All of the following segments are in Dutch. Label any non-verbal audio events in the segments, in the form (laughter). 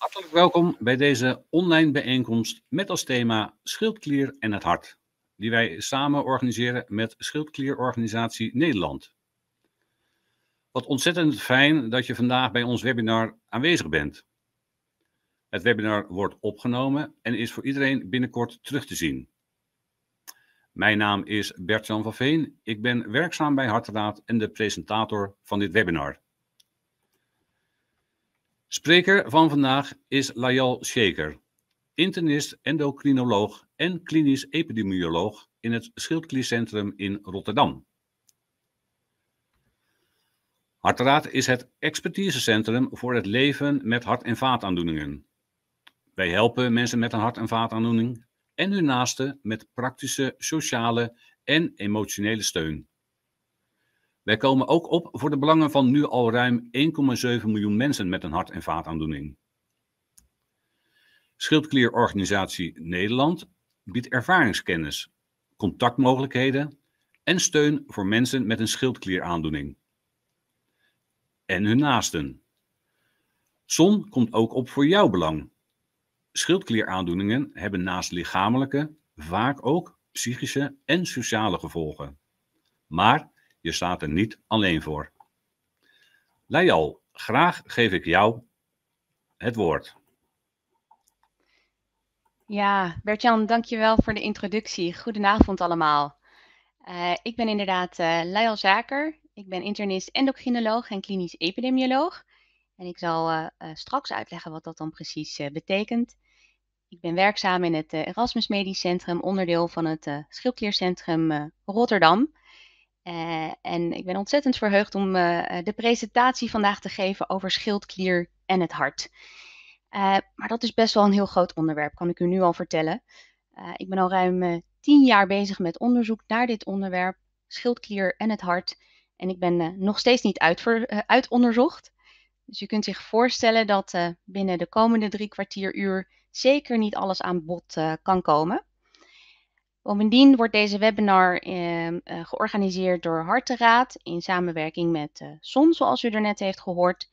Hartelijk welkom bij deze online bijeenkomst met als thema Schildklier en het hart, die wij samen organiseren met Schildklierorganisatie Nederland. Wat ontzettend fijn dat je vandaag bij ons webinar aanwezig bent. Het webinar wordt opgenomen en is voor iedereen binnenkort terug te zien. Mijn naam is Bert-Jan van Veen, ik ben werkzaam bij Hartraad en de presentator van dit webinar. Spreker van vandaag is Layal Sheker, internist, endocrinoloog en klinisch epidemioloog in het Schildkliercentrum in Rotterdam. Hartraad is het expertisecentrum voor het leven met hart- en vaataandoeningen. Wij helpen mensen met een hart- en vaataandoening en hun naasten met praktische, sociale en emotionele steun. Wij komen ook op voor de belangen van nu al ruim 1,7 miljoen mensen met een hart- en vaataandoening. Schildklierorganisatie Nederland biedt ervaringskennis, contactmogelijkheden en steun voor mensen met een schildklieraandoening. En hun naasten. Zon komt ook op voor jouw belang. Schildklieraandoeningen hebben naast lichamelijke vaak ook psychische en sociale gevolgen. Maar je staat er niet alleen voor. Leijal, graag geef ik jou het woord. Ja, Bertjan, dankjewel voor de introductie. Goedenavond allemaal. Eh, ik ben inderdaad uh, Zaker. Ik ben internist, endocrinoloog en klinisch epidemioloog. En ik zal eh, straks uitleggen wat dat dan precies betekent. Ik ben werkzaam in het Erasmus Medisch Centrum, onderdeel van het Schildkliercentrum Rotterdam. Eh, en ik ben ontzettend verheugd om eh, eh, de presentatie vandaag te geven over schildklier en het hart. maar dat is best wel een heel groot onderwerp, kan ik u nu al vertellen. ik ben al ruim tien jaar bezig met onderzoek naar dit onderwerp, schildklier en het hart. En ik ben nog steeds niet uitver, uitonderzocht. Dus u kunt zich voorstellen dat binnen de komende drie kwartier uur zeker niet alles aan bod kan komen. Bovendien wordt deze webinar ehm, eh, georganiseerd door Hartenraad in samenwerking met eh, SON, zoals u er net heeft gehoord.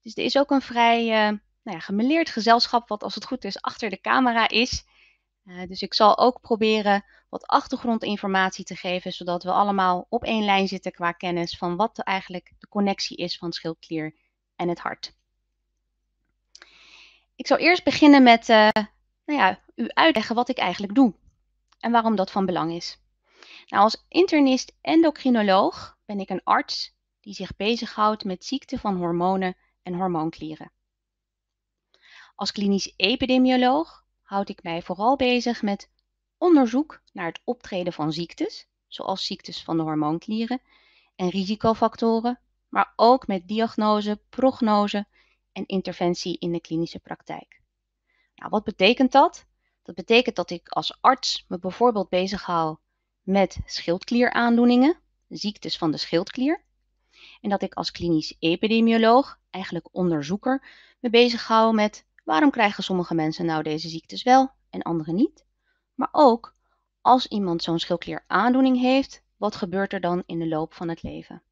Dus er is ook een vrij eh, nou ja, gemeleerd gezelschap, wat als het goed is achter de camera is. Eh, dus ik zal ook proberen wat achtergrondinformatie te geven, zodat we allemaal op één lijn zitten qua kennis van wat eigenlijk de connectie is van schildklier en het hart. Ik zal eerst beginnen met eh, nou ja, u uitleggen wat ik eigenlijk doe en waarom dat van belang is. Nou, als internist-endocrinoloog ben ik een arts die zich bezighoudt met ziekte van hormonen en hormoonklieren. Als klinisch epidemioloog houd ik mij vooral bezig met onderzoek naar het optreden van ziektes, zoals ziektes van de hormoonklieren en risicofactoren, maar ook met diagnose, prognose en interventie in de klinische praktijk. Nou, wat betekent dat? Dat betekent dat ik als arts me bijvoorbeeld bezighoud met schildklieraandoeningen, ziektes van de schildklier. En dat ik als klinisch epidemioloog, eigenlijk onderzoeker, me hou met waarom krijgen sommige mensen nou deze ziektes wel en andere niet. Maar ook als iemand zo'n schildklieraandoening heeft, wat gebeurt er dan in de loop van het leven?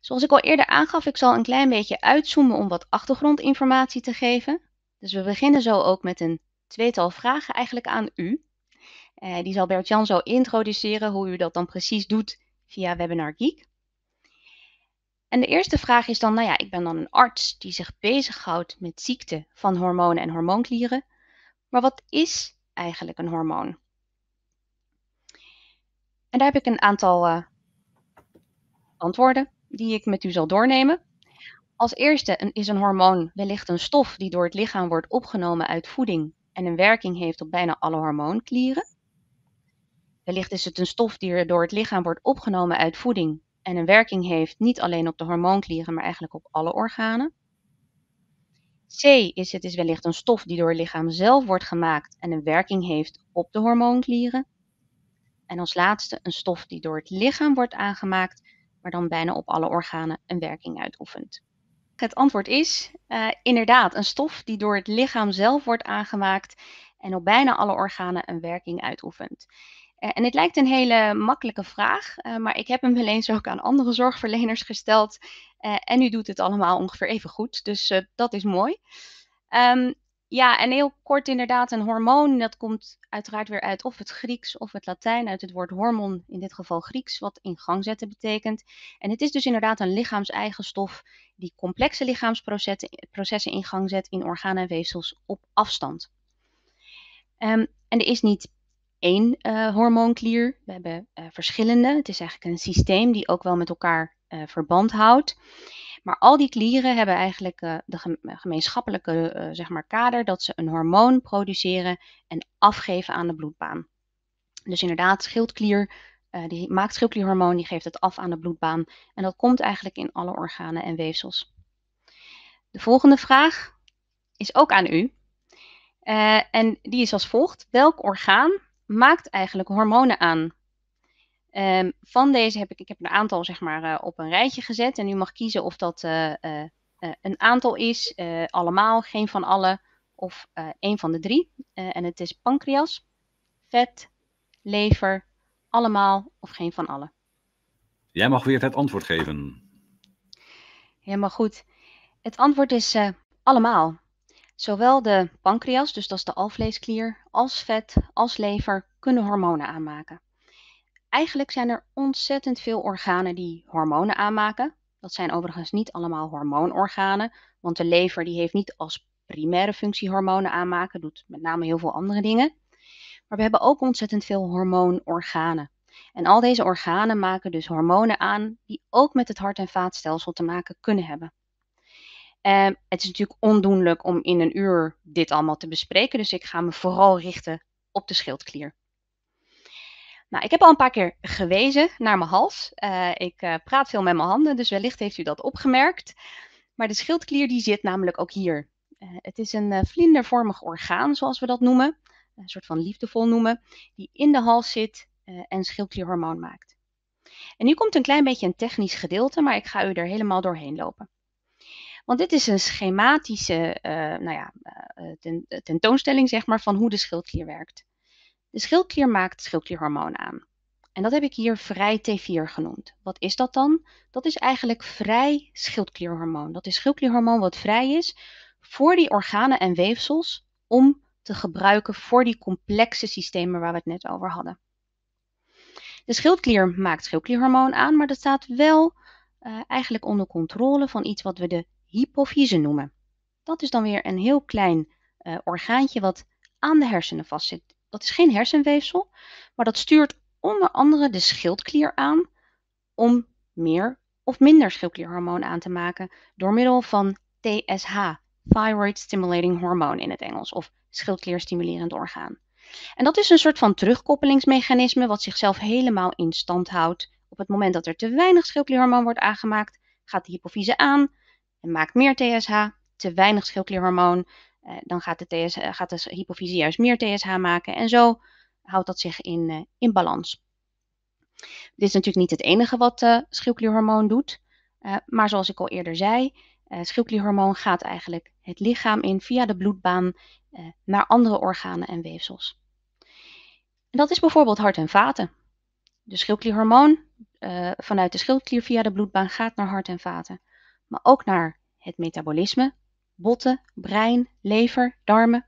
Zoals ik al eerder aangaf, ik zal een klein beetje uitzoomen om wat achtergrondinformatie te geven. Dus we beginnen zo ook met een tweetal vragen eigenlijk aan u. Eh, die zal Bert-Jan zo introduceren hoe u dat dan precies doet via Webinar Geek. En de eerste vraag is dan, nou ja, ik ben dan een arts die zich bezighoudt met ziekte van hormonen en hormoonklieren. Maar wat is eigenlijk een hormoon? En daar heb ik een aantal eh, antwoorden die ik met u zal doornemen. Als eerste is een hormoon wellicht een stof die door het lichaam wordt opgenomen uit voeding en een werking heeft op bijna alle hormoonklieren. Wellicht is het een stof die door het lichaam wordt opgenomen uit voeding en een werking heeft niet alleen op de hormoonklieren, maar eigenlijk op alle organen. C is het is wellicht een stof die door het lichaam zelf wordt gemaakt en een werking heeft op de hormoonklieren. En als laatste een stof die door het lichaam wordt aangemaakt, maar dan bijna op alle organen een werking uitoefent. Het antwoord is eh, inderdaad een stof die door het lichaam zelf wordt aangemaakt en op bijna alle organen een werking uitoefent. Eh, en dit lijkt een hele makkelijke vraag, eh, maar ik heb hem wel eens ook aan andere zorgverleners gesteld. en u doet het allemaal ongeveer even goed, dus dat is mooi. Um, ja, en heel kort inderdaad, een hormoon, dat komt uiteraard weer uit of het Grieks of het Latijn, uit het woord hormon, in dit geval Grieks, wat in gang zetten betekent. En het is dus inderdaad een lichaamseigen stof die complexe lichaamsprocessen in gang zet in organen en weefsels op afstand. Ehm, en er is niet één uh, hormoonklier, we hebben eh, verschillende. Het is eigenlijk een systeem die ook wel met elkaar eh, verband houdt. Maar al die klieren hebben eigenlijk uh, de eh, gemeenschappelijke eh, zeg maar kader dat ze een hormoon produceren en afgeven aan de bloedbaan. Dus inderdaad, schildklier, die maakt schildklierhormoon, die geeft het af aan de bloedbaan. En dat komt eigenlijk in alle organen en weefsels. De volgende vraag is ook aan u. en die is als volgt. Welk orgaan maakt eigenlijk hormonen aan? Ehm, van deze heb ik, ik heb een aantal zeg maar, eh, op een rijtje gezet. En u mag kiezen of dat eh, eh, een aantal is, allemaal, geen van alle, of één van de drie. en het is pancreas, vet, lever, allemaal of geen van alle. Jij mag weer het antwoord geven. Helemaal goed. Het antwoord is allemaal. Zowel de pancreas, dus dat is de alvleesklier, als vet, als lever kunnen hormonen aanmaken. Eigenlijk zijn er ontzettend veel organen die hormonen aanmaken. Dat zijn overigens niet allemaal hormoonorganen, want de lever die heeft niet als primaire functie hormonen aanmaken, doet met name heel veel andere dingen. Maar we hebben ook ontzettend veel hormoonorganen. En al deze organen maken dus hormonen aan die ook met het hart- en vaatstelsel te maken kunnen hebben. Ehm, het is natuurlijk ondoenlijk om in een uur dit allemaal te bespreken, dus ik ga me vooral richten op de schildklier. Nou, ik heb al een paar keer gewezen naar mijn hals. Eh, ik eh, praat veel met mijn handen, dus wellicht heeft u dat opgemerkt. Maar de schildklier die zit namelijk ook hier. Eh, het is een vlindervormig orgaan, zoals we dat noemen. Een soort van liefdevol noemen. Die in de hals zit en schildklierhormoon maakt. En nu komt een klein beetje een technisch gedeelte, maar ik ga u er helemaal doorheen lopen. Want dit is een schematische nou ja, tentoonstelling zeg maar, van hoe de schildklier werkt. De schildklier maakt schildklierhormoon aan. En dat heb ik hier vrij T4 genoemd. Wat is dat dan? Dat is eigenlijk vrij schildklierhormoon. Dat is schildklierhormoon wat vrij is voor die organen en weefsels om te gebruiken voor die complexe systemen waar we het net over hadden. De schildklier maakt schildklierhormoon aan, maar dat staat wel eh, eigenlijk onder controle van iets wat we de hypofyse noemen. Dat is dan weer een heel klein eh, orgaantje wat aan de hersenen vastzit. Dat is geen hersenweefsel, maar dat stuurt onder andere de schildklier aan om meer of minder schildklierhormoon aan te maken door middel van TSH, Thyroid Stimulating Hormone in het Engels, of schildklierstimulerend orgaan. En dat is een soort van terugkoppelingsmechanisme wat zichzelf helemaal in stand houdt. Op het moment dat er te weinig schildklierhormoon wordt aangemaakt, gaat de hypofyse aan en maakt meer TSH. Te weinig schildklierhormoon eh, dan gaat de, TS, gaat de juist meer TSH maken. En zo houdt dat zich in, eh, in balans. Dit is natuurlijk niet het enige wat uh, schildklierhormoon doet. maar zoals ik al eerder zei, uh, schildklierhormoon gaat eigenlijk het lichaam in via de bloedbaan naar andere organen en weefsels. dat is bijvoorbeeld hart en vaten. De schildklierhormoon vanuit de schildklier via de bloedbaan gaat naar hart en vaten, maar ook naar het metabolisme, botten, brein, lever, darmen.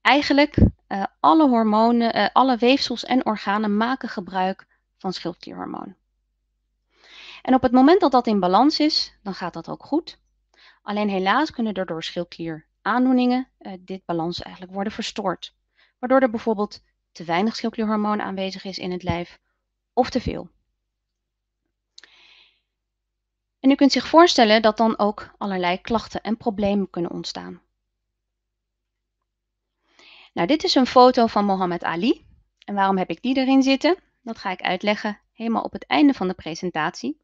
Eigenlijk eh, alle hormonen, eh, alle weefsels en organen maken gebruik van schildklierhormoon. En op het moment dat dat in balans is, dan gaat dat ook goed. Alleen helaas kunnen er door schildklieraandoeningen uh, dit balans eigenlijk worden verstoord. Waardoor er bijvoorbeeld te weinig schildklierhormoon aanwezig is in het lijf of te veel. En u kunt zich voorstellen dat dan ook allerlei klachten en problemen kunnen ontstaan. Nou, dit is een foto van Mohammed Ali. En waarom heb ik die erin zitten? Dat ga ik uitleggen helemaal op het einde van de presentatie.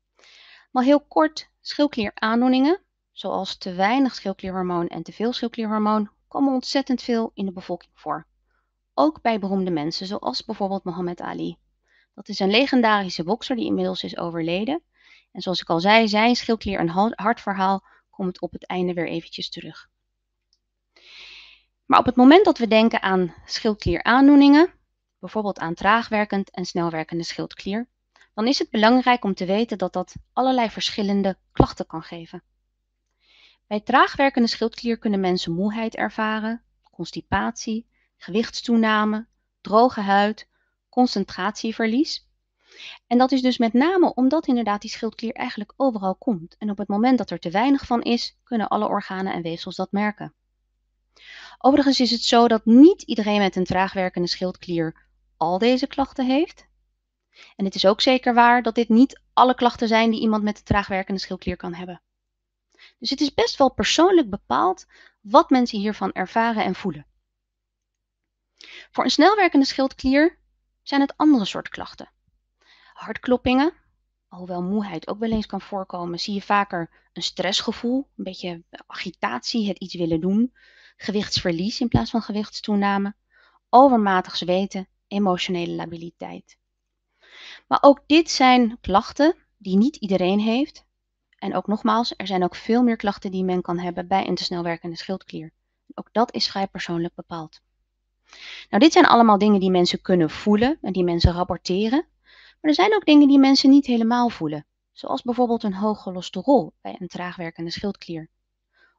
Maar heel kort, schildklieraandoeningen, zoals te weinig schildklierhormoon en te veel schildklierhormoon, komen ontzettend veel in de bevolking voor. Ook bij beroemde mensen, zoals bijvoorbeeld Mohammed Ali. Dat is een legendarische bokser die inmiddels is overleden. En zoals ik al zei, zijn schildklier een hard verhaal komt op het einde weer eventjes terug. Maar op het moment dat we denken aan schildklieraandoeningen, bijvoorbeeld aan traagwerkend en snelwerkende schildklier, dan is het belangrijk om te weten dat dat allerlei verschillende klachten kan geven. Bij traagwerkende schildklier kunnen mensen moeheid ervaren, constipatie, gewichtstoename, droge huid, concentratieverlies en dat is dus met name omdat inderdaad die schildklier eigenlijk overal komt. En op het moment dat er te weinig van is, kunnen alle organen en weefsels dat merken. Overigens is het zo dat niet iedereen met een traagwerkende schildklier al deze klachten heeft. En het is ook zeker waar dat dit niet alle klachten zijn die iemand met een traagwerkende schildklier kan hebben. Dus het is best wel persoonlijk bepaald wat mensen hiervan ervaren en voelen. Voor een snelwerkende schildklier zijn het andere soort klachten hartkloppingen, hoewel moeheid ook wel eens kan voorkomen, zie je vaker een stressgevoel, een beetje agitatie, het iets willen doen, gewichtsverlies in plaats van gewichtstoename, overmatig zweten, emotionele labiliteit. Maar ook dit zijn klachten die niet iedereen heeft. En ook nogmaals, er zijn ook veel meer klachten die men kan hebben bij een te snel werkende schildklier. Ook dat is vrij persoonlijk bepaald. Nou, dit zijn allemaal dingen die mensen kunnen voelen en die mensen rapporteren. Maar er zijn ook dingen die mensen niet helemaal voelen, zoals bijvoorbeeld een hoog cholesterol bij een traagwerkende schildklier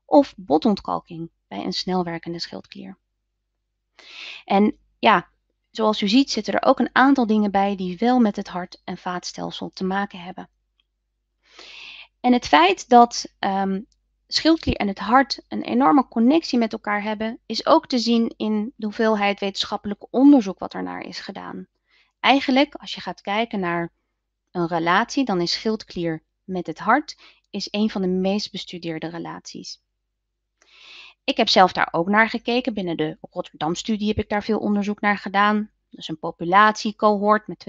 of botontkalking bij een snelwerkende schildklier. En ja, zoals u ziet zitten er ook een aantal dingen bij die wel met het hart- en vaatstelsel te maken hebben. En het feit dat ehm, schildklier en het hart een enorme connectie met elkaar hebben, is ook te zien in de hoeveelheid wetenschappelijk onderzoek wat ernaar is gedaan. Eigenlijk, als je gaat kijken naar een relatie, dan is schildklier met het hart is een van de meest bestudeerde relaties. Ik heb zelf daar ook naar gekeken. Binnen de Rotterdam-studie heb ik daar veel onderzoek naar gedaan. Dat is een populatiecohort met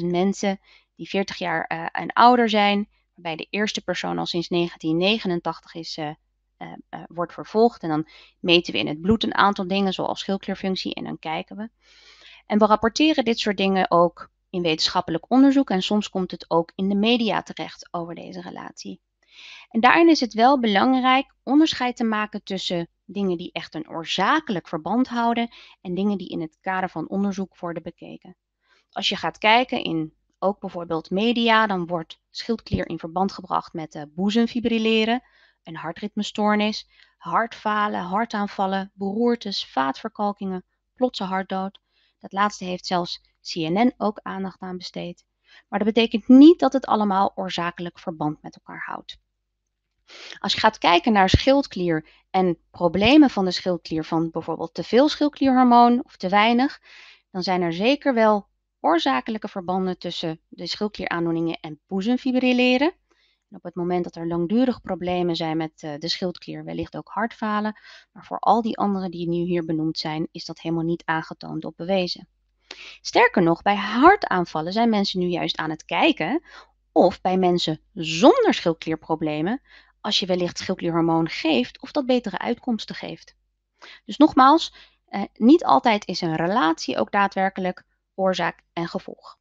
20.000 mensen die 40 jaar eh, en ouder zijn, waarbij de eerste persoon al sinds 1989 is, eh, eh, wordt vervolgd. En dan meten we in het bloed een aantal dingen, zoals schildklierfunctie, en dan kijken we. En we rapporteren dit soort dingen ook in wetenschappelijk onderzoek en soms komt het ook in de media terecht over deze relatie. En daarin is het wel belangrijk onderscheid te maken tussen dingen die echt een oorzakelijk verband houden en dingen die in het kader van onderzoek worden bekeken. Als je gaat kijken in ook bijvoorbeeld media, dan wordt schildklier in verband gebracht met eh, boezemfibrilleren, een hartritmestoornis, hartfalen, hartaanvallen, beroertes, vaatverkalkingen, plotse hartdood, dat laatste heeft zelfs CNN ook aandacht aan besteed. Maar dat betekent niet dat het allemaal oorzakelijk verband met elkaar houdt. Als je gaat kijken naar schildklier en problemen van de schildklier van bijvoorbeeld te veel schildklierhormoon of te weinig, dan zijn er zeker wel oorzakelijke verbanden tussen de schildklieraandoeningen en boezemfibrilleren op het moment dat er langdurig problemen zijn met eh, de schildklier, wellicht ook hartfalen. Maar voor al die anderen die nu hier benoemd zijn, is dat helemaal niet aangetoond of bewezen. Sterker nog, bij hartaanvallen zijn mensen nu juist aan het kijken of bij mensen zonder schildklierproblemen, als je wellicht schildklierhormoon geeft, of dat betere uitkomsten geeft. Dus nogmaals, eh, niet altijd is een relatie ook daadwerkelijk oorzaak en gevolg.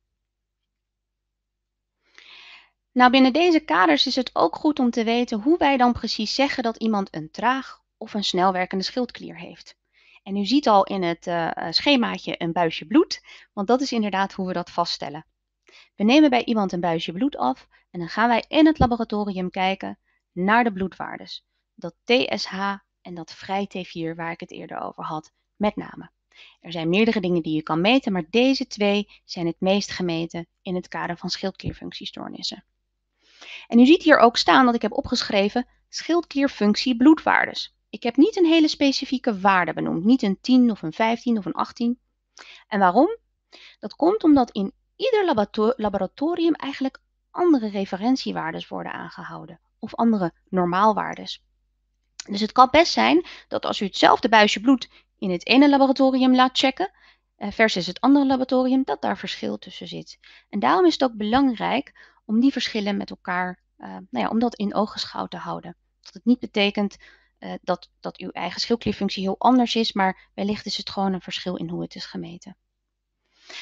Nou, binnen deze kaders is het ook goed om te weten hoe wij dan precies zeggen dat iemand een traag of een snelwerkende schildklier heeft. En u ziet al in het eh, eh, schemaatje een buisje bloed, want dat is inderdaad hoe we dat vaststellen. We nemen bij iemand een buisje bloed af en dan gaan wij in het laboratorium kijken naar de bloedwaardes. Dat TSH en dat vrij T4 waar ik het eerder over had, met name. Er zijn meerdere dingen die je kan meten, maar deze twee zijn het meest gemeten in het kader van schildklierfunctiestoornissen. En u ziet hier ook staan dat ik heb opgeschreven schildklierfunctie bloedwaardes. Ik heb niet een hele specifieke waarde benoemd, niet een 10 of een 15 of een 18. En waarom? Dat komt omdat in ieder laboratorium eigenlijk andere referentiewaardes worden aangehouden of andere normaalwaardes. Dus het kan best zijn dat als u hetzelfde buisje bloed in het ene laboratorium laat checken eh, versus het andere laboratorium, dat daar verschil tussen zit. En daarom is het ook belangrijk om die verschillen met elkaar, eh, nou ja, om dat in schouw te houden. Dat het niet betekent eh, dat, dat uw eigen schildklierfunctie heel anders is, maar wellicht is het gewoon een verschil in hoe het is gemeten.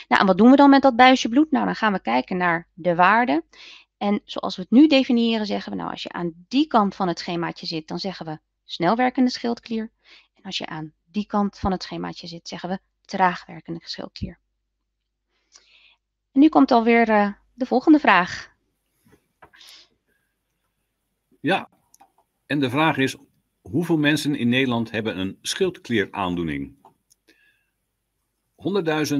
Nou, en wat doen we dan met dat buisje bloed? Nou, dan gaan we kijken naar de waarde. En zoals we het nu definiëren, zeggen we, nou, als je aan die kant van het schemaatje zit, dan zeggen we snelwerkende schildklier. En als je aan die kant van het schemaatje zit, zeggen we traagwerkende schildklier. En nu komt alweer uh, de volgende vraag. Ja, en de vraag is: hoeveel mensen in Nederland hebben een schildklieraandoening? 100.000, 250.000, 500.000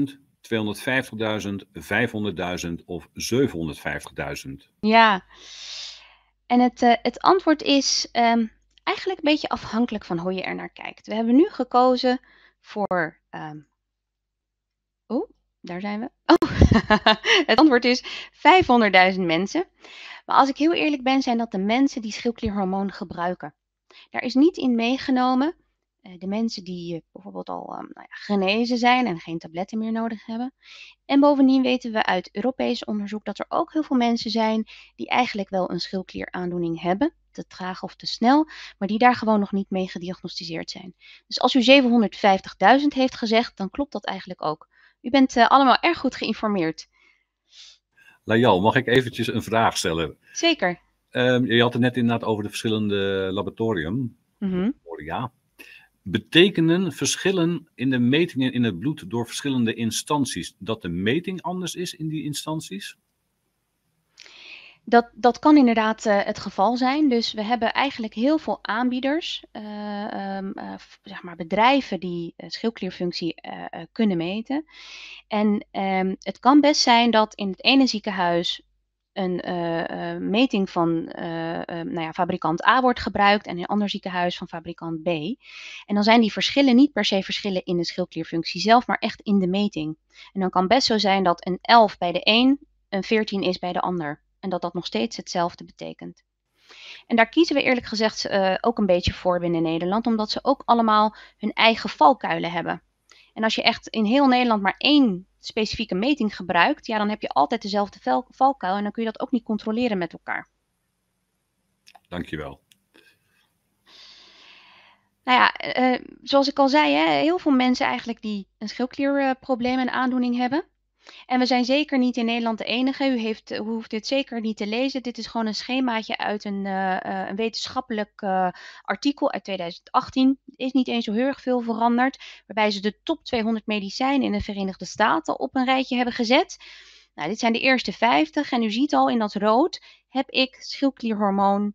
of 750.000? Ja, en het, eh, het antwoord is ehm, eigenlijk een beetje afhankelijk van hoe je er naar kijkt. We hebben nu gekozen voor. Um, oh, daar zijn we. Oh, (laughs) het antwoord is 500.000 mensen. Maar als ik heel eerlijk ben, zijn dat de mensen die schildklierhormoon gebruiken. Daar is niet in meegenomen eh, de mensen die eh, bijvoorbeeld al ehm, nou ja, genezen zijn en geen tabletten meer nodig hebben. En bovendien weten we uit Europees onderzoek dat er ook heel veel mensen zijn die eigenlijk wel een schildklieraandoening hebben, te traag of te snel, maar die daar gewoon nog niet mee gediagnosticeerd zijn. Dus als u 750.000 heeft gezegd, dan klopt dat eigenlijk ook. U bent eh, allemaal erg goed geïnformeerd. Lajal, mag ik eventjes een vraag stellen? Zeker. Ehm, je had het net inderdaad over de verschillende laboratorium. Mm Ja. Betekenen verschillen in de metingen in het bloed door verschillende instanties dat de meting anders is in die instanties? Dat, dat kan inderdaad eh, het geval zijn. Dus we hebben eigenlijk heel veel aanbieders, eh, ehm, eh, zeg maar bedrijven die schildklierfunctie kunnen meten. En ehm, het kan best zijn dat in het ene ziekenhuis een meting van nou ja, fabrikant A wordt gebruikt en in een ander ziekenhuis van fabrikant B. En dan zijn die verschillen niet per se verschillen in de schildklierfunctie zelf, maar echt in de meting. En dan kan best zo zijn dat een 11 bij de een een 14 is bij de ander en dat dat nog steeds hetzelfde betekent. En daar kiezen we eerlijk gezegd eh, ook een beetje voor binnen Nederland, omdat ze ook allemaal hun eigen valkuilen hebben. En als je echt in heel Nederland maar één specifieke meting gebruikt, ja, dan heb je altijd dezelfde valkuil en dan kun je dat ook niet controleren met elkaar. Dankjewel. Nou ja, eh, eh, zoals ik al zei, hè, heel veel mensen eigenlijk die een schildklierprobleem en aandoening hebben, en we zijn zeker niet in Nederland de enige. U, heeft, eh, u hoeft dit zeker niet te lezen. Dit is gewoon een schemaatje uit een, eh, eh, een wetenschappelijk artikel uit 2018. Is niet eens zo heel erg veel veranderd. Waarbij ze de top 200 medicijnen in de Verenigde Staten op een rijtje hebben gezet. Nou, dit zijn de eerste 50. En u ziet al in dat rood heb ik schildklierhormoon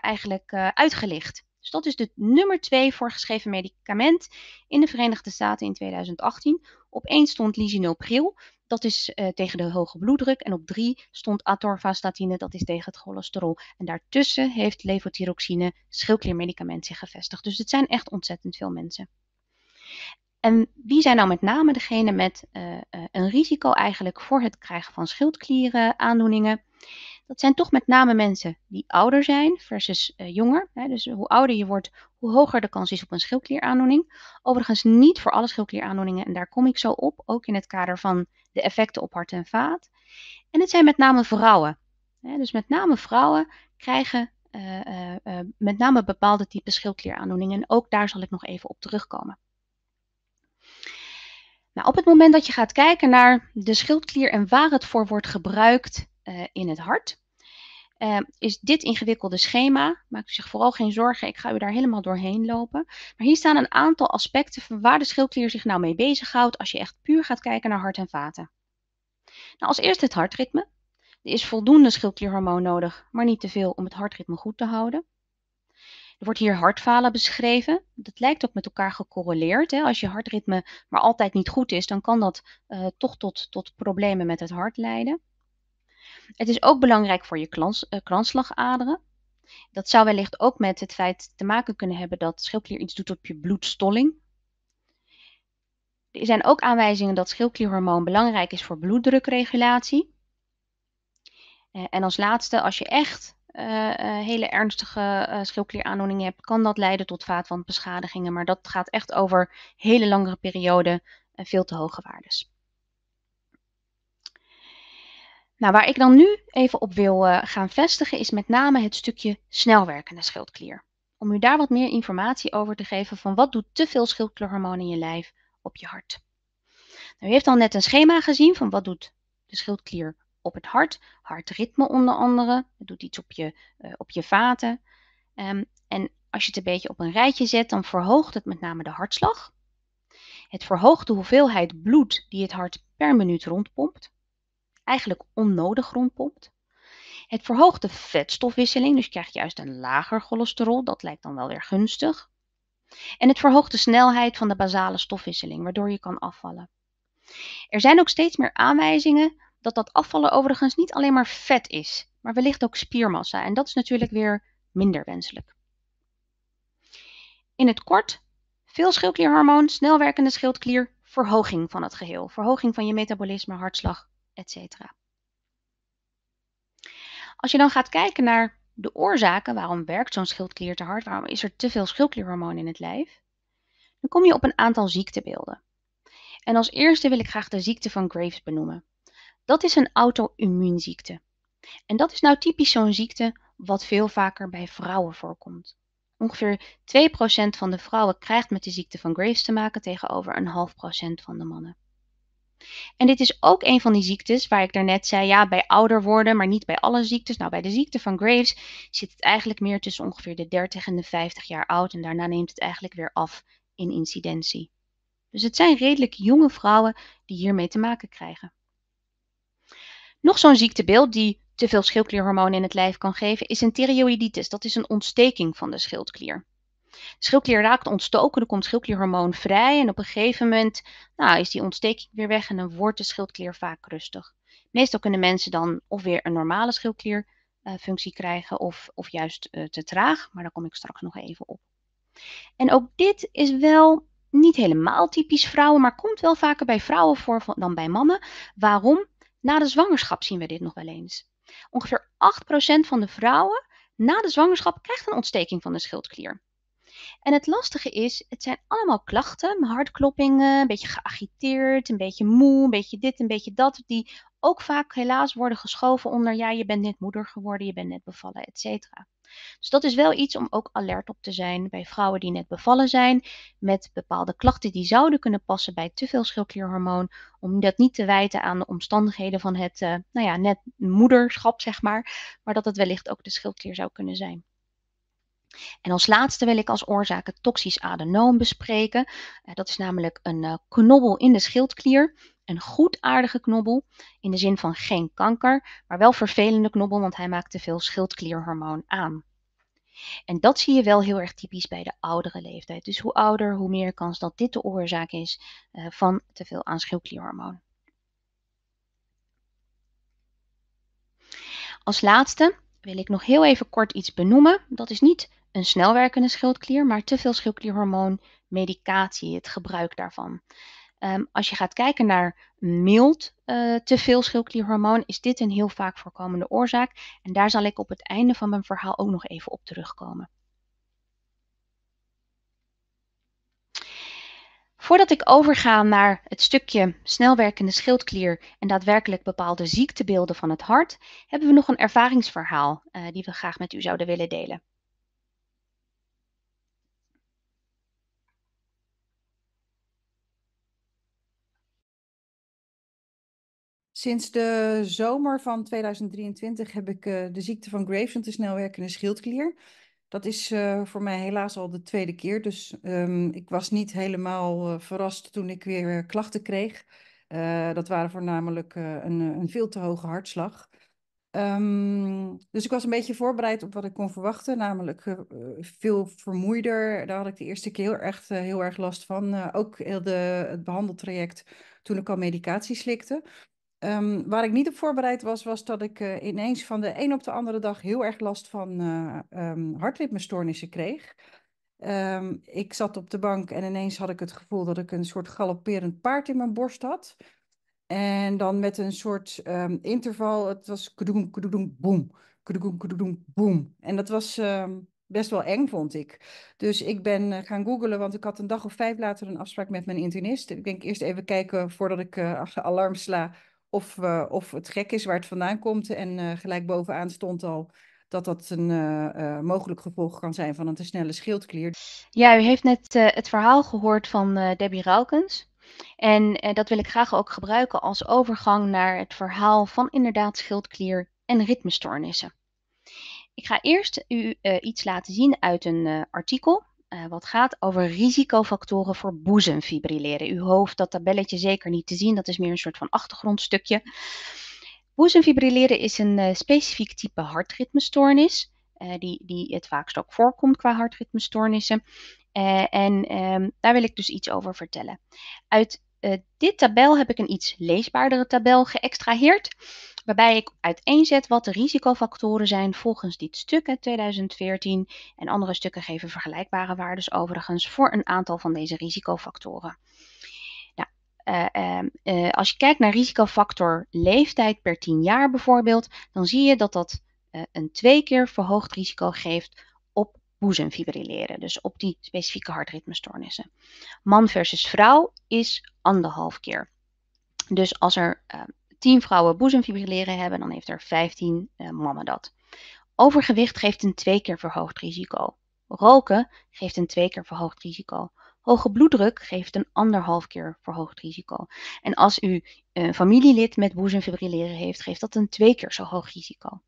eigenlijk uitgelicht. Dus dat is de nummer 2 voorgeschreven medicament in de Verenigde Staten in 2018. Op één stond lisinopril. Dat is eh, tegen de hoge bloeddruk. En op 3 stond atorvastatine, dat is tegen het cholesterol. En daartussen heeft levothyroxine schildkliermedicament zich gevestigd. Dus het zijn echt ontzettend veel mensen. En wie zijn nou met name degene met eh, eh, een risico eigenlijk voor het krijgen van schildklieren Dat zijn toch met name mensen die ouder zijn versus jonger. Hè, dus hoe ouder je wordt, hoe hoger de kans is op een schildklieraandoening. Overigens niet voor alle schildklieraandoeningen en daar kom ik zo op, ook in het kader van de effecten op hart en vaat. En het zijn met name vrouwen. Dus met name vrouwen krijgen eh, eh, eh, met name bepaalde type schildklieraandoeningen. En ook daar zal ik nog even op terugkomen. Nou, op het moment dat je gaat kijken naar de schildklier en waar het voor wordt gebruikt in het hart, Ehm, is dit ingewikkelde schema. Maak u zich vooral geen zorgen, ik ga u daar helemaal doorheen lopen. Maar hier staan een aantal aspecten van waar de schildklier zich nou mee bezighoudt als je echt puur gaat kijken naar hart en vaten. Nou, als eerste het hartritme. Er is voldoende schildklierhormoon nodig, maar niet te veel om het hartritme goed te houden. Er wordt hier hartfalen beschreven. Dat lijkt ook met elkaar gecorreleerd. Hè? Als je hartritme maar altijd niet goed is, dan kan dat eh, toch tot, tot problemen met het hart leiden. Het is ook belangrijk voor je klans, eh, kransslagaderen. Dat zou wellicht ook met het feit te maken kunnen hebben dat schildklier iets doet op je bloedstolling. Er zijn ook aanwijzingen dat schildklierhormoon belangrijk is voor bloeddrukregulatie. Eh, en als laatste, als je echt eh, hele ernstige uh, schildklieraandoeningen hebt, kan dat leiden tot vaatwandbeschadigingen. Maar dat gaat echt over hele langere perioden en veel te hoge waardes. Nou, waar ik dan nu even op wil eh, gaan vestigen is met name het stukje snelwerkende schildklier. Om u daar wat meer informatie over te geven van wat doet te veel schildklierhormoon in je lijf op je hart. Nou, u heeft al net een schema gezien van wat doet de schildklier op het hart, hartritme onder andere, het doet iets op je, eh, op je vaten. Ehm, en als je het een beetje op een rijtje zet, dan verhoogt het met name de hartslag. Het verhoogt de hoeveelheid bloed die het hart per minuut rondpompt eigenlijk onnodig rondpompt. Het verhoogt de vetstofwisseling, dus je krijgt juist een lager cholesterol. Dat lijkt dan wel weer gunstig. En het verhoogt de snelheid van de basale stofwisseling, waardoor je kan afvallen. Er zijn ook steeds meer aanwijzingen dat dat afvallen overigens niet alleen maar vet is, maar wellicht ook spiermassa. En dat is natuurlijk weer minder wenselijk. In het kort, veel schildklierhormoon, snelwerkende schildklier, verhoging van het geheel. Verhoging van je metabolisme, hartslag, etc. Als je dan gaat kijken naar de oorzaken, waarom werkt zo'n schildklier te hard, waarom is er te veel schildklierhormoon in het lijf, dan kom je op een aantal ziektebeelden. En als eerste wil ik graag de ziekte van Graves benoemen. Dat is een auto-immuunziekte. En dat is nou typisch zo'n ziekte wat veel vaker bij vrouwen voorkomt. Ongeveer 2% van de vrouwen krijgt met de ziekte van Graves te maken tegenover een half procent van de mannen. En dit is ook een van die ziektes waar ik daarnet zei, ja, bij ouder worden, maar niet bij alle ziektes. Nou, bij de ziekte van Graves zit het eigenlijk meer tussen ongeveer de 30 en de 50 jaar oud. En daarna neemt het eigenlijk weer af in incidentie. Dus het zijn redelijk jonge vrouwen die hiermee te maken krijgen. Nog zo'n ziektebeeld die te veel schildklierhormoon in het lijf kan geven, is een thyroïditis. Dat is een ontsteking van de schildklier schildklier raakt ontstoken, dan komt schildklierhormoon vrij en op een gegeven moment nou, is die ontsteking weer weg en dan wordt de schildklier vaak rustig. Meestal kunnen mensen dan of weer een normale schildklierfunctie eh, krijgen of, of juist eh, te traag, maar daar kom ik straks nog even op. En ook dit is wel niet helemaal typisch vrouwen, maar komt wel vaker bij vrouwen voor dan bij mannen. Waarom? Na de zwangerschap zien we dit nog wel eens. Ongeveer 8% van de vrouwen na de zwangerschap krijgt een ontsteking van de schildklier. En het lastige is, het zijn allemaal klachten, hartkloppingen, een beetje geagiteerd, een beetje moe, een beetje dit, een beetje dat, die ook vaak helaas worden geschoven onder, ja, je bent net moeder geworden, je bent net bevallen, et cetera. Dus dat is wel iets om ook alert op te zijn bij vrouwen die net bevallen zijn, met bepaalde klachten die zouden kunnen passen bij te veel schildklierhormoon, om dat niet te wijten aan de omstandigheden van het, eh, nou ja, net moederschap, zeg maar, maar dat het wellicht ook de schildklier zou kunnen zijn. En als laatste wil ik als oorzaak het toxisch adenoom bespreken. Eh, dat is namelijk een eh, knobbel in de schildklier. Een goedaardige knobbel, in de zin van geen kanker, maar wel vervelende knobbel, want hij maakt te veel schildklierhormoon aan. En dat zie je wel heel erg typisch bij de oudere leeftijd. Dus hoe ouder, hoe meer kans dat dit de oorzaak is eh, van te veel aan schildklierhormoon. Als laatste wil ik nog heel even kort iets benoemen. Dat is niet een snelwerkende schildklier, maar te veel schildklierhormoon, medicatie, het gebruik daarvan. Ehm, als je gaat kijken naar mild eh, te veel schildklierhormoon, is dit een heel vaak voorkomende oorzaak. En daar zal ik op het einde van mijn verhaal ook nog even op terugkomen. Voordat ik overga naar het stukje snelwerkende schildklier en daadwerkelijk bepaalde ziektebeelden van het hart, hebben we nog een ervaringsverhaal uh, die we graag met u zouden willen delen. Sinds de zomer van 2023 heb ik eh, de ziekte van Graves, werken de snelwerkende schildklier. Dat is eh, voor mij helaas al de tweede keer. Dus ehm, ik was niet helemaal eh, verrast toen ik weer klachten kreeg. dat waren voornamelijk een, een, veel te hoge hartslag. Ehm, dus ik was een beetje voorbereid op wat ik kon verwachten, namelijk veel vermoeider. Daar had ik de eerste keer heel erg, heel erg last van. ook de, het behandeltraject toen ik al medicatie slikte. Ehm, waar ik niet op voorbereid was, was dat ik eh, ineens van de een op de andere dag heel erg last van uh, hartritmestoornissen kreeg. Ehm, ik zat op de bank en ineens had ik het gevoel dat ik een soort galopperend paard in mijn borst had. En dan met een soort interval, het was kadoem, kadoem, boem, boem. En dat was best wel eng, vond ik. Dus ik ben eh, gaan googlen, want ik had een dag of vijf later een afspraak met mijn internist. Ik denk eerst even kijken voordat ik uh, alarm sla of, eh, of het gek is waar het vandaan komt. En eh, gelijk bovenaan stond al dat dat een eh, mogelijk gevolg kan zijn van een te snelle schildklier. Ja, u heeft net het verhaal gehoord van Debbie Ralkens. En dat wil ik graag ook gebruiken als overgang naar het verhaal van inderdaad schildklier en ritmestoornissen. Ik ga eerst u iets laten zien uit een artikel eh, wat gaat over risicofactoren voor boezemfibrilleren. U hoeft dat tabelletje zeker niet te zien, dat is meer een soort van achtergrondstukje. Boezemfibrilleren is een eh, specifiek type hartritmestoornis, eh, die, die het vaakst ook voorkomt qua hartritmestoornissen. en ehm, daar wil ik dus iets over vertellen. Uit eh, dit tabel heb ik een iets leesbaardere tabel geëxtraheerd, waarbij ik uiteenzet wat de risicofactoren zijn volgens dit stuk uit 2014 en andere stukken geven vergelijkbare waardes overigens voor een aantal van deze risicofactoren. Nou, eh, ehm, eh, als je kijkt naar risicofactor leeftijd per 10 jaar bijvoorbeeld, dan zie je dat dat een twee keer verhoogd risico geeft boezemfibrilleren. Dus op die specifieke hartritmestoornissen. Man versus vrouw is anderhalf keer. Dus als er uh, eh, 10 vrouwen boezemfibrilleren hebben, dan heeft er 15 eh, mannen dat. Overgewicht geeft een twee keer verhoogd risico. Roken geeft een twee keer verhoogd risico. Hoge bloeddruk geeft een anderhalf keer verhoogd risico. En als u een familielid met boezemfibrilleren heeft, geeft dat een twee keer zo hoog risico.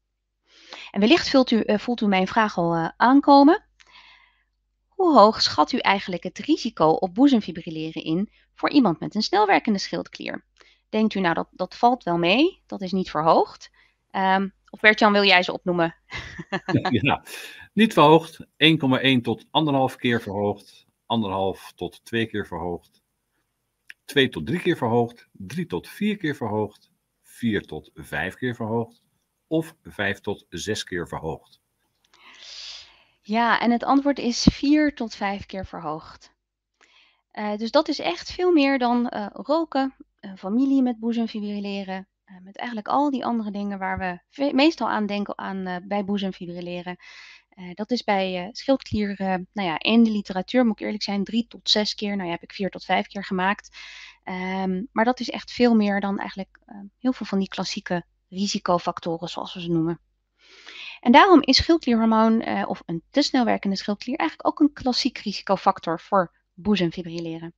En wellicht voelt u, eh, voelt u mijn vraag al eh, aankomen. Hoe hoog schat u eigenlijk het risico op boezemfibrilleren in voor iemand met een snelwerkende schildklier? Denkt u nou dat dat valt wel mee, dat is niet verhoogd? Um, of Bertjan, wil jij ze opnoemen? (laughs) ja, niet verhoogd, 1,1 tot 1,5 keer verhoogd, 1,5 tot 2 keer verhoogd, 2 tot 3 keer verhoogd, 3 tot 4 keer verhoogd, 4 tot 5 keer verhoogd, of vijf tot zes keer verhoogd? Ja, en het antwoord is vier tot vijf keer verhoogd. Eh, dus dat is echt veel meer dan eh, roken, een eh, familie met boezemfibrilleren, uh, met eigenlijk al die andere dingen waar we meestal aan denken aan, bij boezemfibrilleren. dat is bij schildklier, nou ja, in de literatuur moet ik eerlijk zijn, drie tot zes keer. Nou ja, heb ik vier tot vijf keer gemaakt. Ehm, maar dat is echt veel meer dan eigenlijk heel veel van die klassieke risicofactoren, zoals we ze noemen. En daarom is schildklierhormoon eh, of een te snel werkende schildklier eigenlijk ook een klassiek risicofactor voor boezemfibrilleren.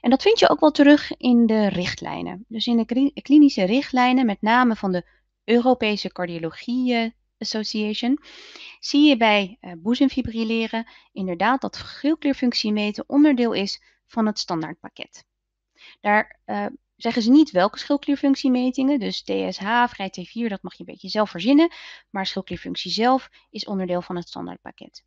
En dat vind je ook wel terug in de richtlijnen. Dus in de klinische richtlijnen, met name van de Europese Cardiologie Association, zie je bij eh, boezemfibrilleren inderdaad dat schildklierfunctie meten onderdeel is van het standaardpakket. Daar eh, zeggen ze niet welke schildklierfunctiemetingen, dus TSH, vrij T4, dat mag je een beetje zelf verzinnen, maar schildklierfunctie zelf is onderdeel van het standaardpakket.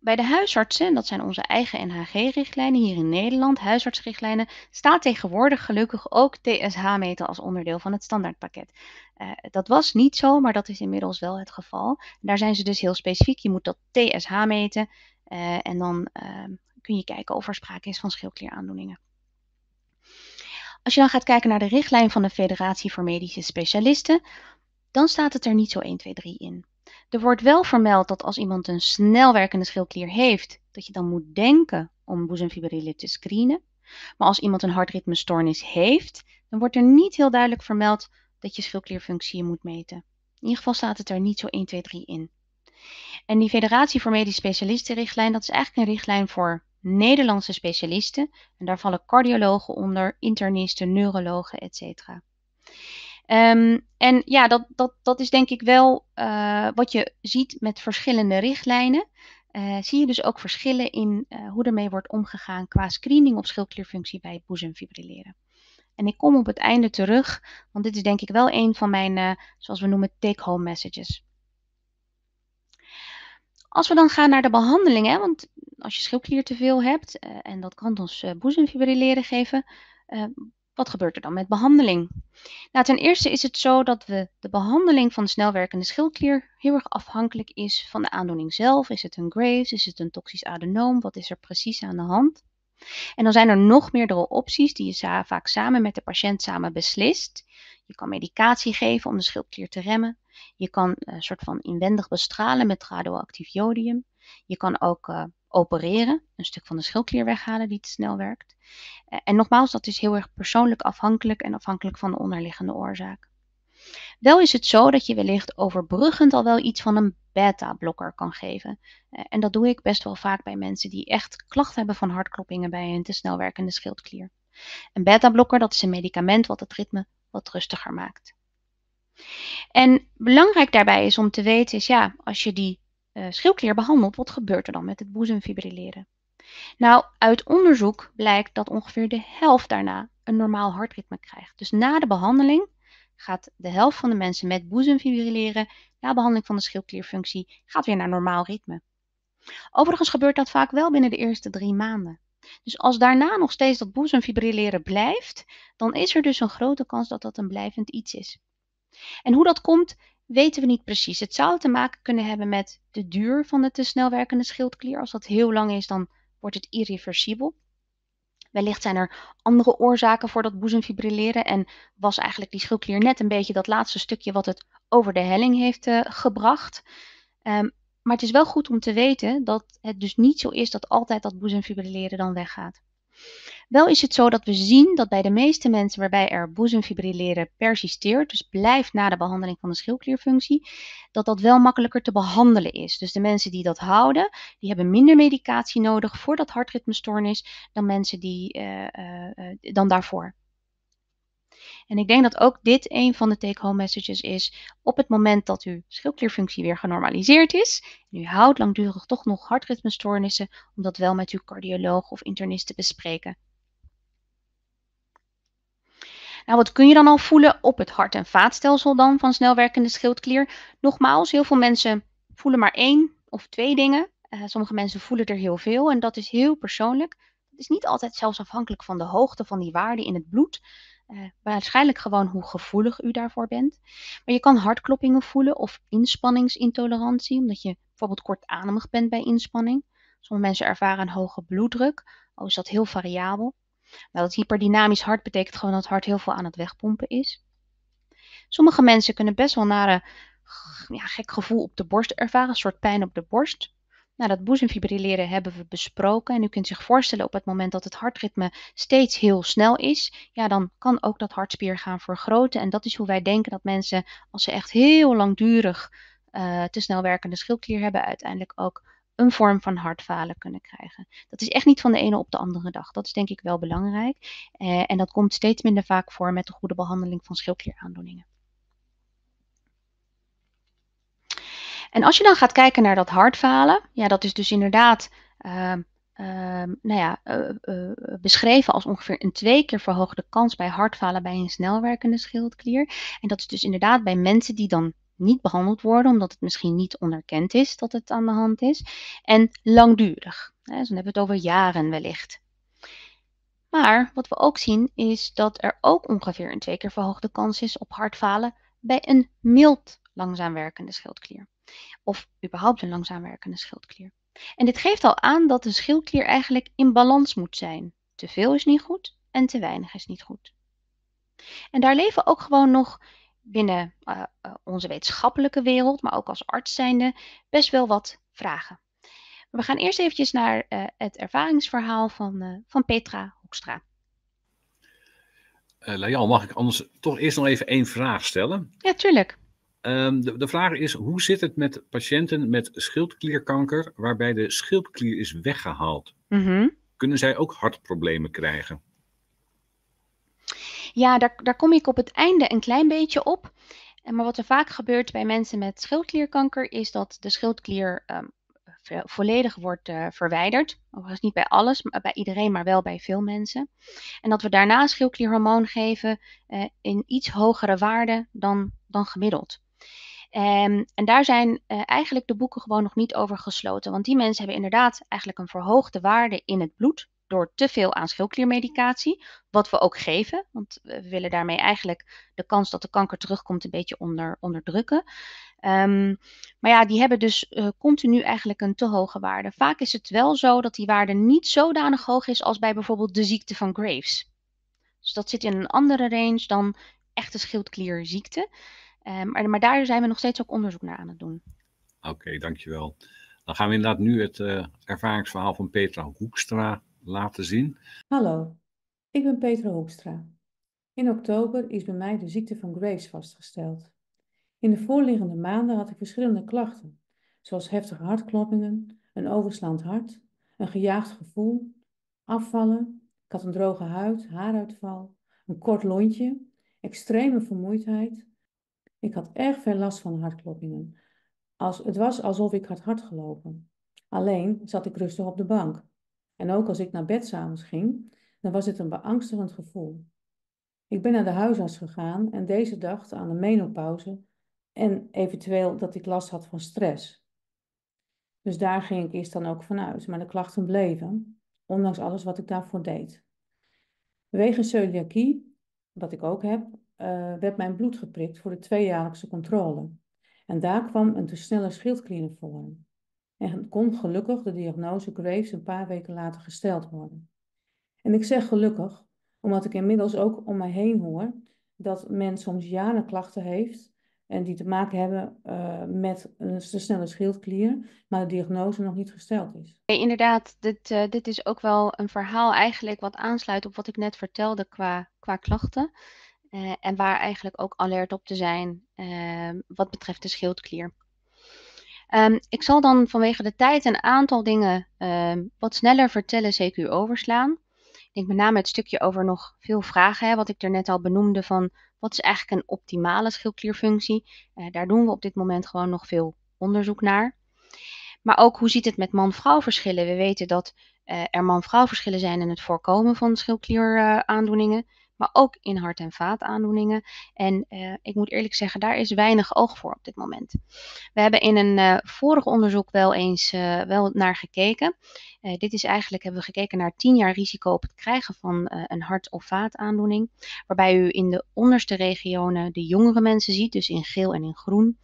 Bij de huisartsen, dat zijn onze eigen NHG-richtlijnen hier in Nederland, huisartsrichtlijnen, staat tegenwoordig gelukkig ook TSH meten als onderdeel van het standaardpakket. Eh, dat was niet zo, maar dat is inmiddels wel het geval. daar zijn ze dus heel specifiek. Je moet dat TSH meten eh, en dan eh, kun je kijken of er sprake is van schildklieraandoeningen. Als je dan gaat kijken naar de richtlijn van de Federatie voor Medische Specialisten, dan staat het er niet zo 1, 2, 3 in. Er wordt wel vermeld dat als iemand een snelwerkende schildklier heeft, dat je dan moet denken om boezemfibrillen te screenen. Maar als iemand een hartritmestoornis heeft, dan wordt er niet heel duidelijk vermeld dat je schildklierfunctie moet meten. In ieder geval staat het er niet zo 1, 2, 3 in. En die Federatie voor Medische Specialisten-richtlijn, dat is eigenlijk een richtlijn voor Nederlandse specialisten. En daar vallen cardiologen onder, internisten, neurologen, etc. Um, ehm, en ja, dat, dat, dat is denk ik wel eh, wat je ziet met verschillende richtlijnen. Eh, zie je dus ook verschillen in eh, hoe ermee wordt omgegaan qua screening op schildklierfunctie bij boezemfibrilleren. En ik kom op het einde terug, want dit is denk ik wel een van mijn, zoals we noemen, take-home messages. Als we dan gaan naar de behandeling, hè, want als je schildklier te veel hebt eh, en dat kan ons eh, boezemfibrilleren geven, eh, wat gebeurt er dan met behandeling? Nou, ten eerste is het zo dat we de behandeling van de snelwerkende schildklier heel erg afhankelijk is van de aandoening zelf. Is het een Graves? Is het een toxisch adenoom? Wat is er precies aan de hand? En dan zijn er nog meerdere opties die je vaak samen met de patiënt samen beslist. Je kan medicatie geven om de schildklier te remmen. Je kan een eh, soort van inwendig bestralen met radioactief jodium. Je kan ook eh, opereren, een stuk van de schildklier weghalen die te snel werkt. Eh, en nogmaals, dat is heel erg persoonlijk afhankelijk en afhankelijk van de onderliggende oorzaak. Wel is het zo dat je wellicht overbruggend al wel iets van een beta-blokker kan geven. en dat doe ik best wel vaak bij mensen die echt klachten hebben van hartkloppingen bij een te snel werkende schildklier. Een beta-blokker dat is een medicament wat het ritme wat rustiger maakt. En belangrijk daarbij is om te weten is ja, als je die uh, schildklier behandelt, wat gebeurt er dan met het boezemfibrilleren? Nou, uit onderzoek blijkt dat ongeveer de helft daarna een normaal hartritme krijgt. Dus na de behandeling gaat de helft van de mensen met boezemfibrilleren na behandeling van de schildklierfunctie gaat weer naar normaal ritme. Overigens gebeurt dat vaak wel binnen de eerste drie maanden. Dus als daarna nog steeds dat boezemfibrilleren blijft, dan is er dus een grote kans dat dat een blijvend iets is. En hoe dat komt, weten we niet precies. Het zou te maken kunnen hebben met de duur van de te snel werkende schildklier. Als dat heel lang is, dan wordt het irreversibel. Wellicht zijn er andere oorzaken voor dat boezemfibrilleren en was eigenlijk die schildklier net een beetje dat laatste stukje wat het over de helling heeft eh, gebracht. Ehm, maar het is wel goed om te weten dat het dus niet zo is dat altijd dat boezemfibrilleren dan weggaat. Wel is het zo dat we zien dat bij de meeste mensen waarbij er boezemfibrilleren persisteert, dus blijft na de behandeling van de schildklierfunctie, dat dat wel makkelijker te behandelen is. Dus de mensen die dat houden, die hebben minder medicatie nodig voor dat hartritmestoornis dan mensen die eh, eh, eh, dan daarvoor. En ik denk dat ook dit een van de take-home messages is. Op het moment dat uw schildklierfunctie weer genormaliseerd is, en u houdt langdurig toch nog hartritmestoornissen, om dat wel met uw cardioloog of internist te bespreken. Nou, wat kun je dan al voelen op het hart- en vaatstelsel dan van snelwerkende schildklier? Nogmaals, heel veel mensen voelen maar één of twee dingen. Eh, sommige mensen voelen er heel veel en dat is heel persoonlijk. Het is niet altijd zelfs afhankelijk van de hoogte van die waarde in het bloed. Eh, waarschijnlijk gewoon hoe gevoelig u daarvoor bent. Maar je kan hartkloppingen voelen of inspanningsintolerantie, omdat je bijvoorbeeld kortademig bent bij inspanning. Sommige mensen ervaren een hoge bloeddruk, al oh, is dat heel variabel. Nou, dat hyperdynamisch hart betekent gewoon dat het hart heel veel aan het wegpompen is. Sommige mensen kunnen best wel nare ja, gek gevoel op de borst ervaren, een soort pijn op de borst. Nou, dat boezemfibrilleren hebben we besproken. En u kunt zich voorstellen op het moment dat het hartritme steeds heel snel is, ja, dan kan ook dat hartspier gaan vergroten. En dat is hoe wij denken dat mensen, als ze echt heel langdurig eh, te snel werkende schildklier hebben, uiteindelijk ook een vorm van hartfalen kunnen krijgen. Dat is echt niet van de ene op de andere dag. Dat is denk ik wel belangrijk. Eh, en dat komt steeds minder vaak voor met de goede behandeling van schildklieraandoeningen. En als je dan gaat kijken naar dat hartfalen, ja, dat is dus inderdaad ehm, ehm, nou ja, eh, eh, beschreven als ongeveer een twee keer verhoogde kans bij hartfalen bij een snelwerkende schildklier. En dat is dus inderdaad bij mensen die dan niet behandeld worden, omdat het misschien niet onderkend is dat het aan de hand is. En langdurig. Hè, dus dan hebben we het over jaren wellicht. Maar wat we ook zien is dat er ook ongeveer een twee keer verhoogde kans is op hartfalen bij een mild langzaam werkende schildklier. Of überhaupt een langzaam werkende schildklier. En dit geeft al aan dat de schildklier eigenlijk in balans moet zijn. Te veel is niet goed en te weinig is niet goed. En daar leven ook gewoon nog binnen eh, eh, onze wetenschappelijke wereld, maar ook als arts zijnde, best wel wat vragen. we gaan eerst eventjes naar eh, het ervaringsverhaal van, van Petra Hoekstra. Uh, mag ik anders toch eerst nog even één vraag stellen? Ja, tuurlijk. Ehm, de, de, vraag is, hoe zit het met patiënten met schildklierkanker waarbij de schildklier is weggehaald? Mhm. Kunnen zij ook hartproblemen krijgen? Ja, daar, daar kom ik op het einde een klein beetje op. Eh, maar wat er vaak gebeurt bij mensen met schildklierkanker is dat de schildklier ehm, volledig wordt uh, verwijderd. Overigens niet bij alles, maar bij iedereen, maar wel bij veel mensen. En dat we daarna schildklierhormoon geven eh, in iets hogere waarde dan, dan gemiddeld. Ehm, en daar zijn eigenlijk de boeken gewoon nog niet over gesloten. Want die mensen hebben inderdaad eigenlijk een verhoogde waarde in het bloed door te veel aan schildkliermedicatie, wat we ook geven, want we willen daarmee eigenlijk de kans dat de kanker terugkomt een beetje onder, onderdrukken. Ehm, maar ja, die hebben dus eh, continu eigenlijk een te hoge waarde. Vaak is het wel zo dat die waarde niet zodanig hoog is als bij bijvoorbeeld de ziekte van Graves. Dus dat zit in een andere range dan echte schildklierziekte. Ehm, maar, daar zijn we nog steeds ook onderzoek naar aan het doen. Oké, dankjewel. Dan gaan we inderdaad nu het eh, ervaringsverhaal van Petra Hoekstra laten zien. Hallo, ik ben Petra Hoekstra. In oktober is bij mij de ziekte van Graves vastgesteld. In de voorliggende maanden had ik verschillende klachten, zoals heftige hartkloppingen, een overslaand hart, een gejaagd gevoel, afvallen, ik had een droge huid, haaruitval, een kort lontje, extreme vermoeidheid. Ik had erg veel last van hartkloppingen. Als, het was alsof ik had hard gelopen. Alleen zat ik rustig op de bank en ook als ik naar bed s'avonds ging, dan was het een beangstigend gevoel. Ik ben naar de huisarts gegaan en deze dacht aan de menopauze en eventueel dat ik last had van stress. Dus daar ging ik eerst dan ook vanuit, maar de klachten bleven, ondanks alles wat ik daarvoor deed. Wegens celiakie, wat ik ook heb, eh, werd mijn bloed geprikt voor de tweejaarlijkse controle. En daar kwam een te snelle voor en kon gelukkig de diagnose Graves een paar weken later gesteld worden. En ik zeg gelukkig, omdat ik inmiddels ook om mij heen hoor dat men soms jaren klachten heeft en die te maken hebben eh, met een te snelle schildklier, maar de diagnose nog niet gesteld is. inderdaad, dit, eh, dit is ook wel een verhaal eigenlijk wat aansluit op wat ik net vertelde qua, qua klachten. Eh, en waar eigenlijk ook alert op te zijn wat betreft de schildklier. Ehm, ik zal dan vanwege de tijd een aantal dingen ehm, wat sneller vertellen, zeker overslaan. Ik denk met name het stukje over nog veel vragen, hè, wat ik er net al benoemde van wat is eigenlijk een optimale schildklierfunctie. Eh, daar doen we op dit moment gewoon nog veel onderzoek naar. Maar ook hoe ziet het met man-vrouw verschillen? We weten dat eh, er man-vrouw verschillen zijn in het voorkomen van schildklieraandoeningen maar ook in hart- en vaataandoeningen. En eh, ik moet eerlijk zeggen, daar is weinig oog voor op dit moment. We hebben in een eh, vorig onderzoek wel eens eh, wel naar gekeken. dit is eigenlijk, hebben we gekeken naar 10 jaar risico op het krijgen van een hart- of vaataandoening. Waarbij u in de onderste regionen de jongere mensen ziet, dus in geel en in groen.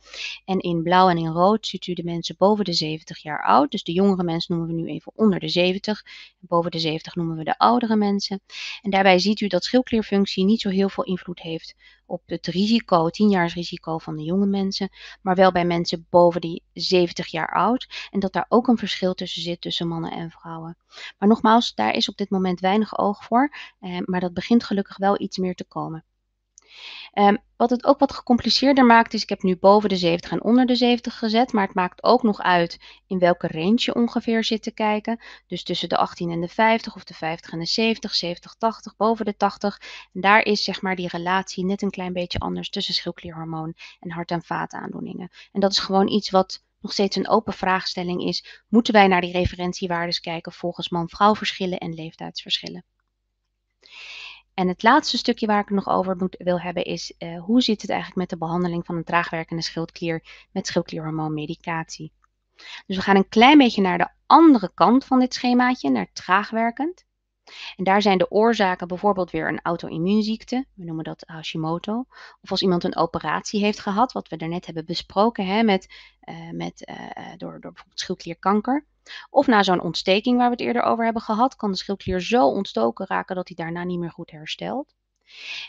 En in blauw en in rood ziet u de mensen boven de 70 jaar oud. Dus de jongere mensen noemen we nu even onder de 70. Boven de 70 noemen we de oudere mensen. En daarbij ziet u dat schildklier functie niet zo heel veel invloed heeft op het risico, het tienjaarsrisico van de jonge mensen, maar wel bij mensen boven die 70 jaar oud. En dat daar ook een verschil tussen zit tussen mannen en vrouwen. Maar nogmaals, daar is op dit moment weinig oog voor, eh, maar dat begint gelukkig wel iets meer te komen. Ehm, wat het ook wat gecompliceerder maakt, is ik heb nu boven de 70 en onder de 70 gezet, maar het maakt ook nog uit in welke range je ongeveer zit te kijken. Dus tussen de 18 en de 50 of de 50 en de 70, 70, 80, boven de 80. En daar is zeg maar die relatie net een klein beetje anders tussen schildklierhormoon en hart- en vaataandoeningen. En dat is gewoon iets wat nog steeds een open vraagstelling is. Moeten wij naar die referentiewaardes kijken volgens man-vrouw verschillen en leeftijdsverschillen? En het laatste stukje waar ik het nog over wil hebben is eh, hoe zit het eigenlijk met de behandeling van een traagwerkende schildklier met schildklierhormoonmedicatie. Dus we gaan een klein beetje naar de andere kant van dit schemaatje, naar traagwerkend. En daar zijn de oorzaken bijvoorbeeld weer een auto-immuunziekte, we noemen dat Hashimoto. Of als iemand een operatie heeft gehad, wat we daarnet hebben besproken, hè, met, eh, met, eh, door, door bijvoorbeeld schildklierkanker. Of na zo'n ontsteking waar we het eerder over hebben gehad, kan de schildklier zo ontstoken raken dat hij daarna niet meer goed herstelt.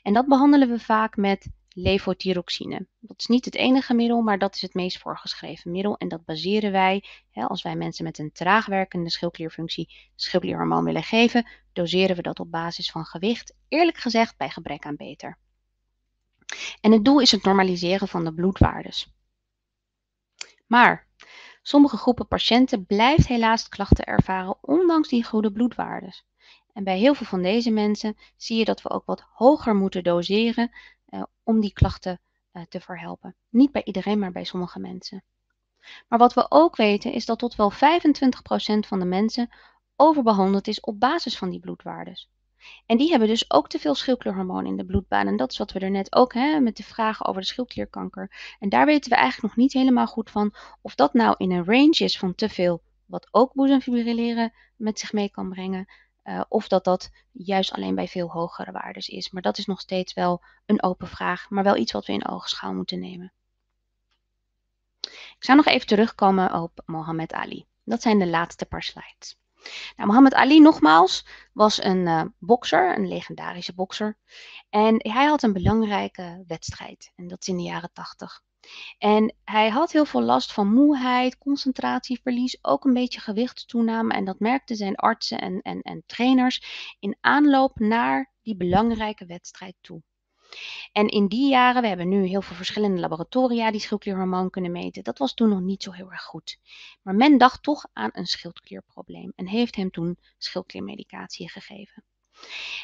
En dat behandelen we vaak met levothyroxine. Dat is niet het enige middel, maar dat is het meest voorgeschreven middel. En dat baseren wij, hè, als wij mensen met een traagwerkende schildklierfunctie schildklierhormoon willen geven, doseren we dat op basis van gewicht, eerlijk gezegd bij gebrek aan beter. En het doel is het normaliseren van de bloedwaardes. Maar Sommige groepen patiënten blijft helaas klachten ervaren, ondanks die goede bloedwaardes. En bij heel veel van deze mensen zie je dat we ook wat hoger moeten doseren eh, om die klachten eh, te verhelpen. Niet bij iedereen, maar bij sommige mensen. Maar wat we ook weten is dat tot wel 25% van de mensen overbehandeld is op basis van die bloedwaardes. En die hebben dus ook te veel schildklierhormoon in de bloedbaan. En dat is wat we er net ook hè, met de vragen over de schildklierkanker. En daar weten we eigenlijk nog niet helemaal goed van of dat nou in een range is van te veel, wat ook boezemfibrilleren met zich mee kan brengen. Eh, of dat dat juist alleen bij veel hogere waardes is. Maar dat is nog steeds wel een open vraag, maar wel iets wat we in oogschouw moeten nemen. Ik zou nog even terugkomen op Mohammed Ali. Dat zijn de laatste paar slides. Nou, Ali, nogmaals, was een eh, bokser, een legendarische bokser. En hij had een belangrijke wedstrijd. En dat is in de jaren 80. En hij had heel veel last van moeheid, concentratieverlies, ook een beetje gewichtstoename. En dat merkten zijn artsen en, en, en trainers in aanloop naar die belangrijke wedstrijd toe. En in die jaren, we hebben nu heel veel verschillende laboratoria die schildklierhormoon kunnen meten. Dat was toen nog niet zo heel erg goed. Maar men dacht toch aan een schildklierprobleem en heeft hem toen schildkliermedicatie gegeven.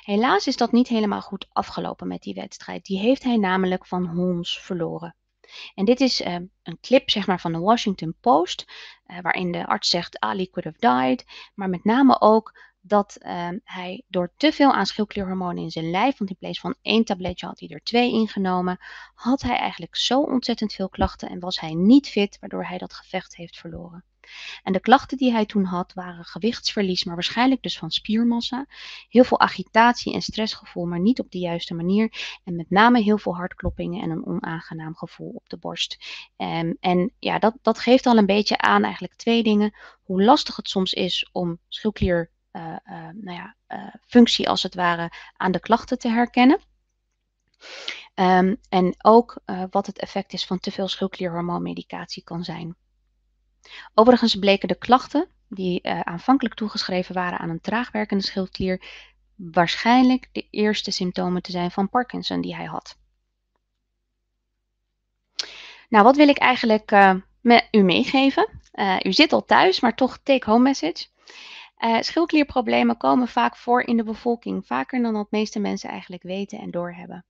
Helaas is dat niet helemaal goed afgelopen met die wedstrijd. Die heeft hij namelijk van Hons verloren. En dit is eh, een clip zeg maar, van de Washington Post, eh, waarin de arts zegt Ali ah, could have died, maar met name ook dat ehm, hij door te veel aan schildklierhormonen in zijn lijf, want in plaats van één tabletje had hij er twee ingenomen, had hij eigenlijk zo ontzettend veel klachten en was hij niet fit, waardoor hij dat gevecht heeft verloren. En de klachten die hij toen had waren gewichtsverlies, maar waarschijnlijk dus van spiermassa, heel veel agitatie en stressgevoel, maar niet op de juiste manier en met name heel veel hartkloppingen en een onaangenaam gevoel op de borst. Ehm, en ja, dat, dat geeft al een beetje aan eigenlijk twee dingen. Hoe lastig het soms is om schildklier eh, eh, nou ja, eh, functie als het ware aan de klachten te herkennen. Ehm, en ook wat het effect is van te veel schildklierhormoonmedicatie kan zijn. Overigens bleken de klachten die aanvankelijk toegeschreven waren aan een traagwerkende schildklier waarschijnlijk de eerste symptomen te zijn van Parkinson die hij had. Nou, wat wil ik eigenlijk met u meegeven? u zit al thuis, maar toch take home message. Uh, schildklierproblemen komen vaak voor in de bevolking, vaker dan dat meeste mensen eigenlijk weten en doorhebben.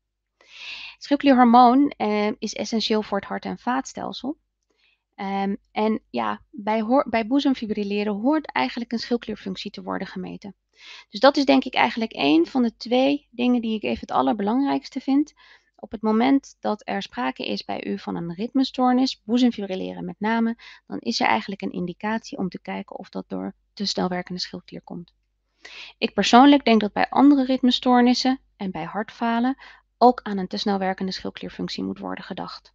schildklierhormoon ehm, is essentieel voor het hart- en vaatstelsel. Ehm, en ja, bij, bij boezemfibrilleren hoort eigenlijk een schildklierfunctie te worden gemeten. Dus dat is denk ik eigenlijk één van de twee dingen die ik even het allerbelangrijkste vind. Op het moment dat er sprake is bij u van een ritmestoornis, boezemfibrilleren met name, dan is er eigenlijk een indicatie om te kijken of dat door te snel werkende schildklier komt. Ik persoonlijk denk dat bij andere ritmestoornissen en bij hartfalen ook aan een te snel werkende schildklierfunctie moet worden gedacht.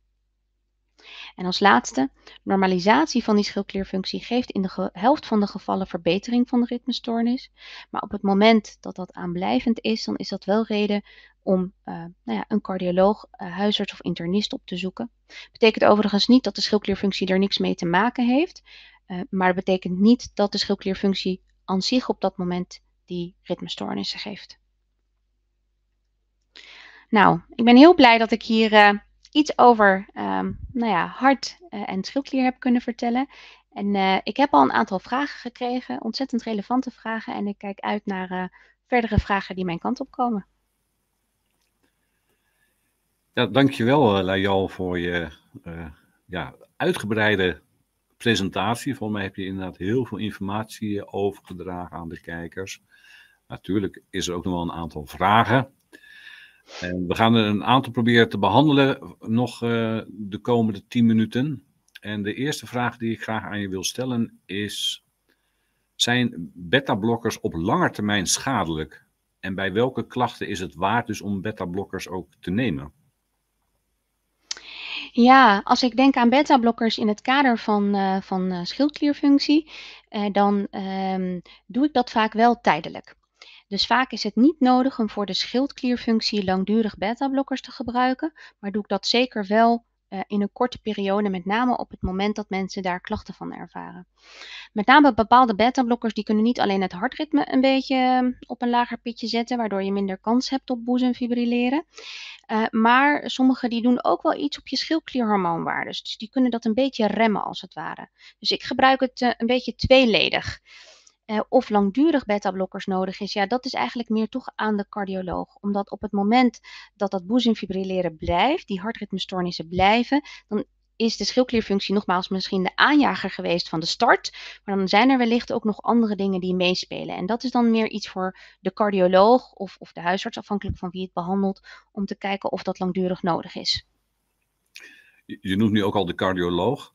En als laatste, normalisatie van die schildklierfunctie geeft in de helft van de gevallen verbetering van de ritmestoornis. Maar op het moment dat dat aanblijvend is, dan is dat wel reden om eh, nou ja, een cardioloog, eh, huisarts of internist op te zoeken. Betekent overigens niet dat de schildklierfunctie er niks mee te maken heeft, eh, maar dat betekent niet dat de schildklierfunctie aan zich op dat moment die ritmestoornissen geeft. Nou, ik ben heel blij dat ik hier iets over ehm, nou ja, hart en schildklier heb kunnen vertellen. En ik heb al een aantal vragen gekregen, ontzettend relevante vragen. En ik kijk uit naar verdere vragen die mijn kant op komen. Ja, dankjewel eh, Lajal voor je eh, ja, uitgebreide presentatie. Volgens mij heb je inderdaad heel veel informatie overgedragen aan de kijkers. Natuurlijk is er ook nog wel een aantal vragen. En we gaan er een aantal proberen te behandelen nog eh, de komende tien minuten. En de eerste vraag die ik graag aan je wil stellen is: zijn beta-blokkers op lange termijn schadelijk? En bij welke klachten is het waard dus om beta-blokkers ook te nemen? Ja, als ik denk aan beta-blokkers in het kader van, uh, van eh, schildklierfunctie, eh, dan ehm, doe ik dat vaak wel tijdelijk. Dus vaak is het niet nodig om voor de schildklierfunctie langdurig beta-blokkers te gebruiken, maar doe ik dat zeker wel eh, in een korte periode, met name op het moment dat mensen daar klachten van ervaren. Met name bepaalde beta-blokkers die kunnen niet alleen het hartritme een beetje ehm, op een lager pitje zetten, waardoor je minder kans hebt op boezemfibrilleren. Uh, eh, maar sommige die doen ook wel iets op je schildklierhormoonwaardes. Dus die kunnen dat een beetje remmen als het ware. Dus ik gebruik het eh, een beetje tweeledig. Eh, of langdurig beta-blokkers nodig is, ja, dat is eigenlijk meer toch aan de cardioloog. Omdat op het moment dat dat boezemfibrilleren blijft, die hartritmestoornissen blijven, dan is de schildklierfunctie nogmaals misschien de aanjager geweest van de start. Maar dan zijn er wellicht ook nog andere dingen die meespelen. En dat is dan meer iets voor de cardioloog of, of de huisarts, afhankelijk van wie het behandelt, om te kijken of dat langdurig nodig is. Je noemt nu ook al de cardioloog.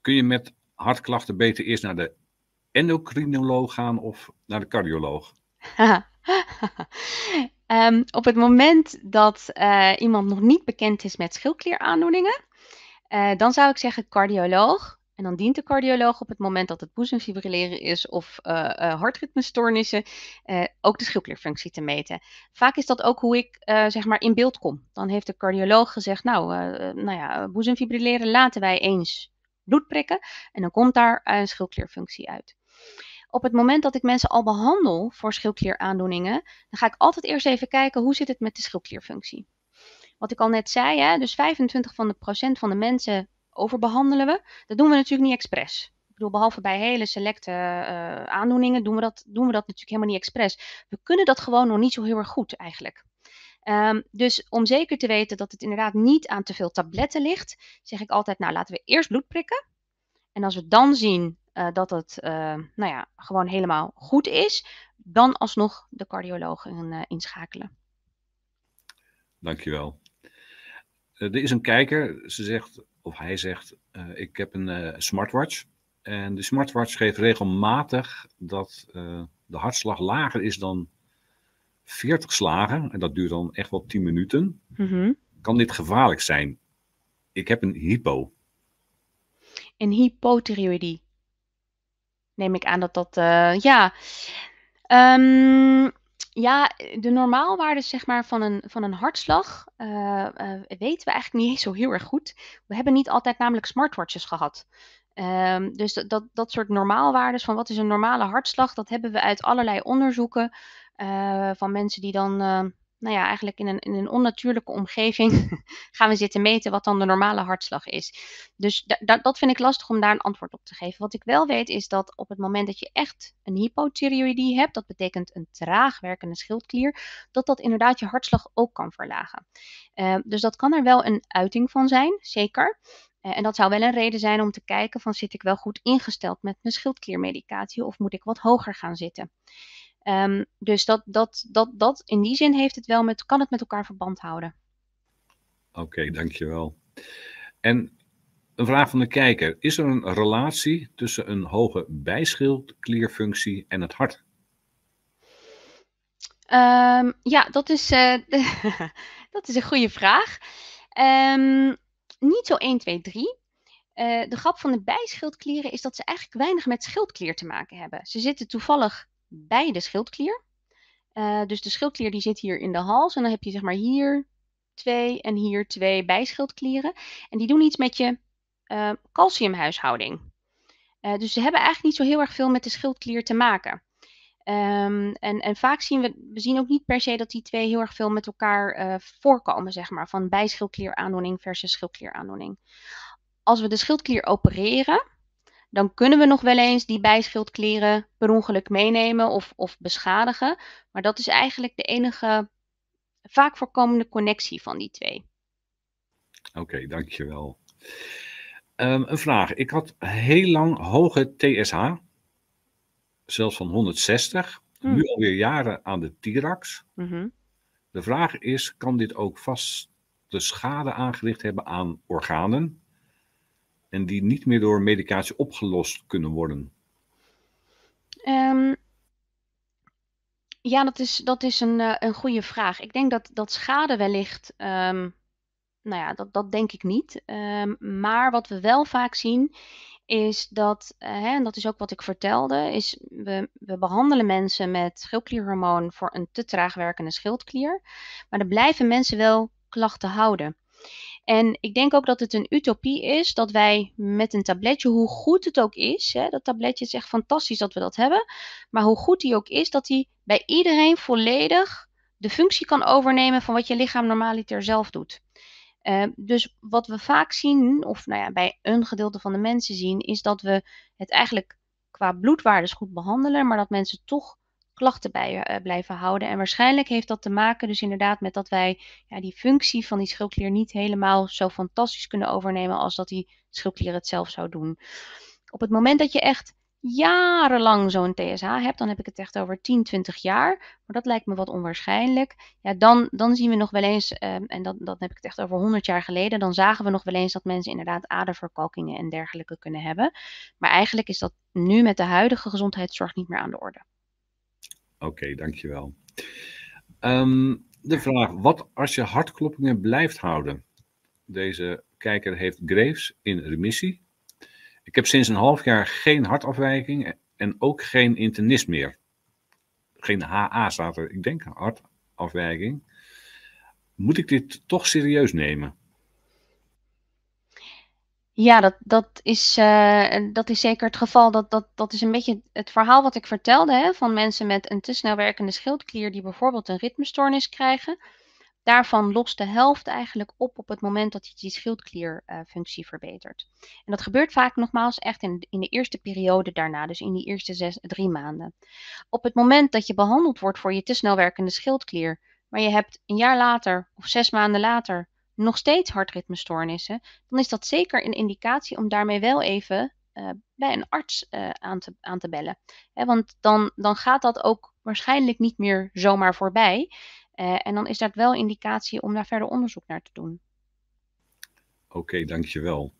Kun je met hartklachten beter eerst naar de endocrinoloog gaan of naar de cardioloog? (laughs) Ehm, op het moment dat eh, iemand nog niet bekend is met schildklieraandoeningen, eh, dan zou ik zeggen cardioloog. En dan dient de cardioloog op het moment dat het boezemfibrilleren is of uh, hartritmestoornissen ook de schildklierfunctie te meten. Vaak is dat ook hoe ik zeg maar in beeld kom. Dan heeft de cardioloog gezegd, nou, nou ja, boezemfibrilleren laten wij eens bloed prikken. En dan komt daar een schildklierfunctie uit op het moment dat ik mensen al behandel voor schildklieraandoeningen, dan ga ik altijd eerst even kijken hoe zit het met de schildklierfunctie. Wat ik al net zei, hè, dus 25 van de procent van de mensen overbehandelen we. Dat doen we natuurlijk niet expres. Ik bedoel, behalve bij hele selecte eh, aandoeningen doen we, dat, doen we dat natuurlijk helemaal niet expres. We kunnen dat gewoon nog niet zo heel erg goed eigenlijk. Ehm, dus om zeker te weten dat het inderdaad niet aan te veel tabletten ligt, zeg ik altijd, nou laten we eerst bloed prikken. En als we dan zien eh, dat het eh, nou ja, gewoon helemaal goed is, dan alsnog de cardioloog in, uh, eh, inschakelen. Dankjewel. er is een kijker, ze zegt, of hij zegt, ik heb een smartwatch. En de smartwatch geeft regelmatig dat de hartslag lager is dan 40 slagen. En dat duurt dan echt wel 10 minuten. Mhm. Kan dit gevaarlijk zijn? Ik heb een hypo. Een hypothyroïdie neem ik aan dat dat. Eh, ja. Ehm, ja, de normaalwaarden zeg maar, van, een, van een hartslag eh, eh, weten we eigenlijk niet eens zo heel erg goed. We hebben niet altijd namelijk smartwatches gehad. Ehm, dus dat, dat, dat soort normaalwaardes van wat is een normale hartslag, dat hebben we uit allerlei onderzoeken van mensen die dan nou ja, eigenlijk in een, in een onnatuurlijke omgeving (laughs) gaan we zitten meten wat dan de normale hartslag is. Dus dat vind ik lastig om daar een antwoord op te geven. Wat ik wel weet is dat op het moment dat je echt een hypothyreoïdie hebt, dat betekent een traag werkende schildklier, dat dat inderdaad je hartslag ook kan verlagen. Eh, dus dat kan er wel een uiting van zijn, zeker. Eh, en dat zou wel een reden zijn om te kijken van zit ik wel goed ingesteld met mijn schildkliermedicatie of moet ik wat hoger gaan zitten. Ehm, dus dat, dat, dat, dat, in die zin heeft het wel met, kan het met elkaar verband houden. Oké, dankjewel. En een vraag van de kijker. Is er een relatie tussen een hoge bijschildklierfunctie en het hart? Ehm, ja, dat is, eh, (laughs) dat is een goede vraag. Ehm, niet zo 1, 2, 3. de grap van de bijschildklieren is dat ze eigenlijk weinig met schildklier te maken hebben. Ze zitten toevallig bij de schildklier. Eh, dus de schildklier die zit hier in de hals. En dan heb je zeg maar hier twee en hier twee bijschildklieren. En die doen iets met je eh, calciumhuishouding. Eh, dus ze hebben eigenlijk niet zo heel erg veel met de schildklier te maken. Ehm, en, en, vaak zien we, we zien ook niet per se dat die twee heel erg veel met elkaar voorkomen, zeg maar, van bijschildklieraandoening versus schildklieraandoening. Als we de schildklier opereren, dan kunnen we nog wel eens die bijschildklieren per ongeluk meenemen of, of beschadigen. Maar dat is eigenlijk de enige vaak voorkomende connectie van die twee. Oké, dankjewel. Um, een vraag. Ik had heel lang hoge TSH, zelfs van 160, hmm. nu alweer jaren aan de Tirax. Mhm. De vraag is, kan dit ook vast de schade aangericht hebben aan organen? en die niet meer door medicatie opgelost kunnen worden? Ehm, ja, dat is, dat is een, eh, een goede vraag. Ik denk dat, dat schade wellicht. Um, nou ja, dat, dat denk ik niet. Ehm, maar wat we wel vaak zien is dat, eh, hè, en dat is ook wat ik vertelde, is we, we behandelen mensen met schildklierhormoon voor een te traag werkende schildklier. Maar er blijven mensen wel klachten houden. En ik denk ook dat het een utopie is dat wij met een tabletje, hoe goed het ook is, hè, dat tabletje is echt fantastisch dat we dat hebben, maar hoe goed die ook is, dat die bij iedereen volledig de functie kan overnemen van wat je lichaam normaliter zelf doet. Ehm, dus wat we vaak zien, of nou ja, bij een gedeelte van de mensen zien, is dat we het eigenlijk qua bloedwaardes goed behandelen, maar dat mensen toch klachten bij eh, blijven houden. En waarschijnlijk heeft dat te maken dus inderdaad met dat wij ja, die functie van die schildklier niet helemaal zo fantastisch kunnen overnemen als dat die schildklier het zelf zou doen. Op het moment dat je echt jarenlang zo'n TSH hebt, dan heb ik het echt over 10, 20 jaar. Maar dat lijkt me wat onwaarschijnlijk. Ja, dan, dan zien we nog wel eens, ehm, en dat, dan heb ik het echt over 100 jaar geleden, dan zagen we nog wel eens dat mensen inderdaad aderverkalkingen en dergelijke kunnen hebben. Maar eigenlijk is dat nu met de huidige gezondheidszorg niet meer aan de orde. Oké, dankjewel. Um, de vraag: wat als je hartkloppingen blijft houden? Deze kijker heeft Graves in remissie. Ik heb sinds een half jaar geen hartafwijking en ook geen internist meer. Geen HA staat er, ik denk hartafwijking. Moet ik dit toch serieus nemen? Ja, dat, dat, is, eh, dat is zeker het geval. Dat, dat, dat is een beetje het verhaal wat ik vertelde hè, van mensen met een te snel werkende schildklier die bijvoorbeeld een ritmestoornis krijgen. Daarvan lost de helft eigenlijk op op het moment dat je die schildklierfunctie eh, verbetert. En dat gebeurt vaak nogmaals echt in, in de eerste periode daarna, dus in die eerste zes, drie maanden. Op het moment dat je behandeld wordt voor je te snel werkende schildklier, maar je hebt een jaar later of zes maanden later nog steeds hartritmestoornissen, dan is dat zeker een indicatie om daarmee wel even eh, bij een arts eh, aan, te, aan te bellen. want dan, dan gaat dat ook waarschijnlijk niet meer zomaar voorbij. Eh, en dan is dat wel indicatie om daar verder onderzoek naar te doen. Oké, dankjewel.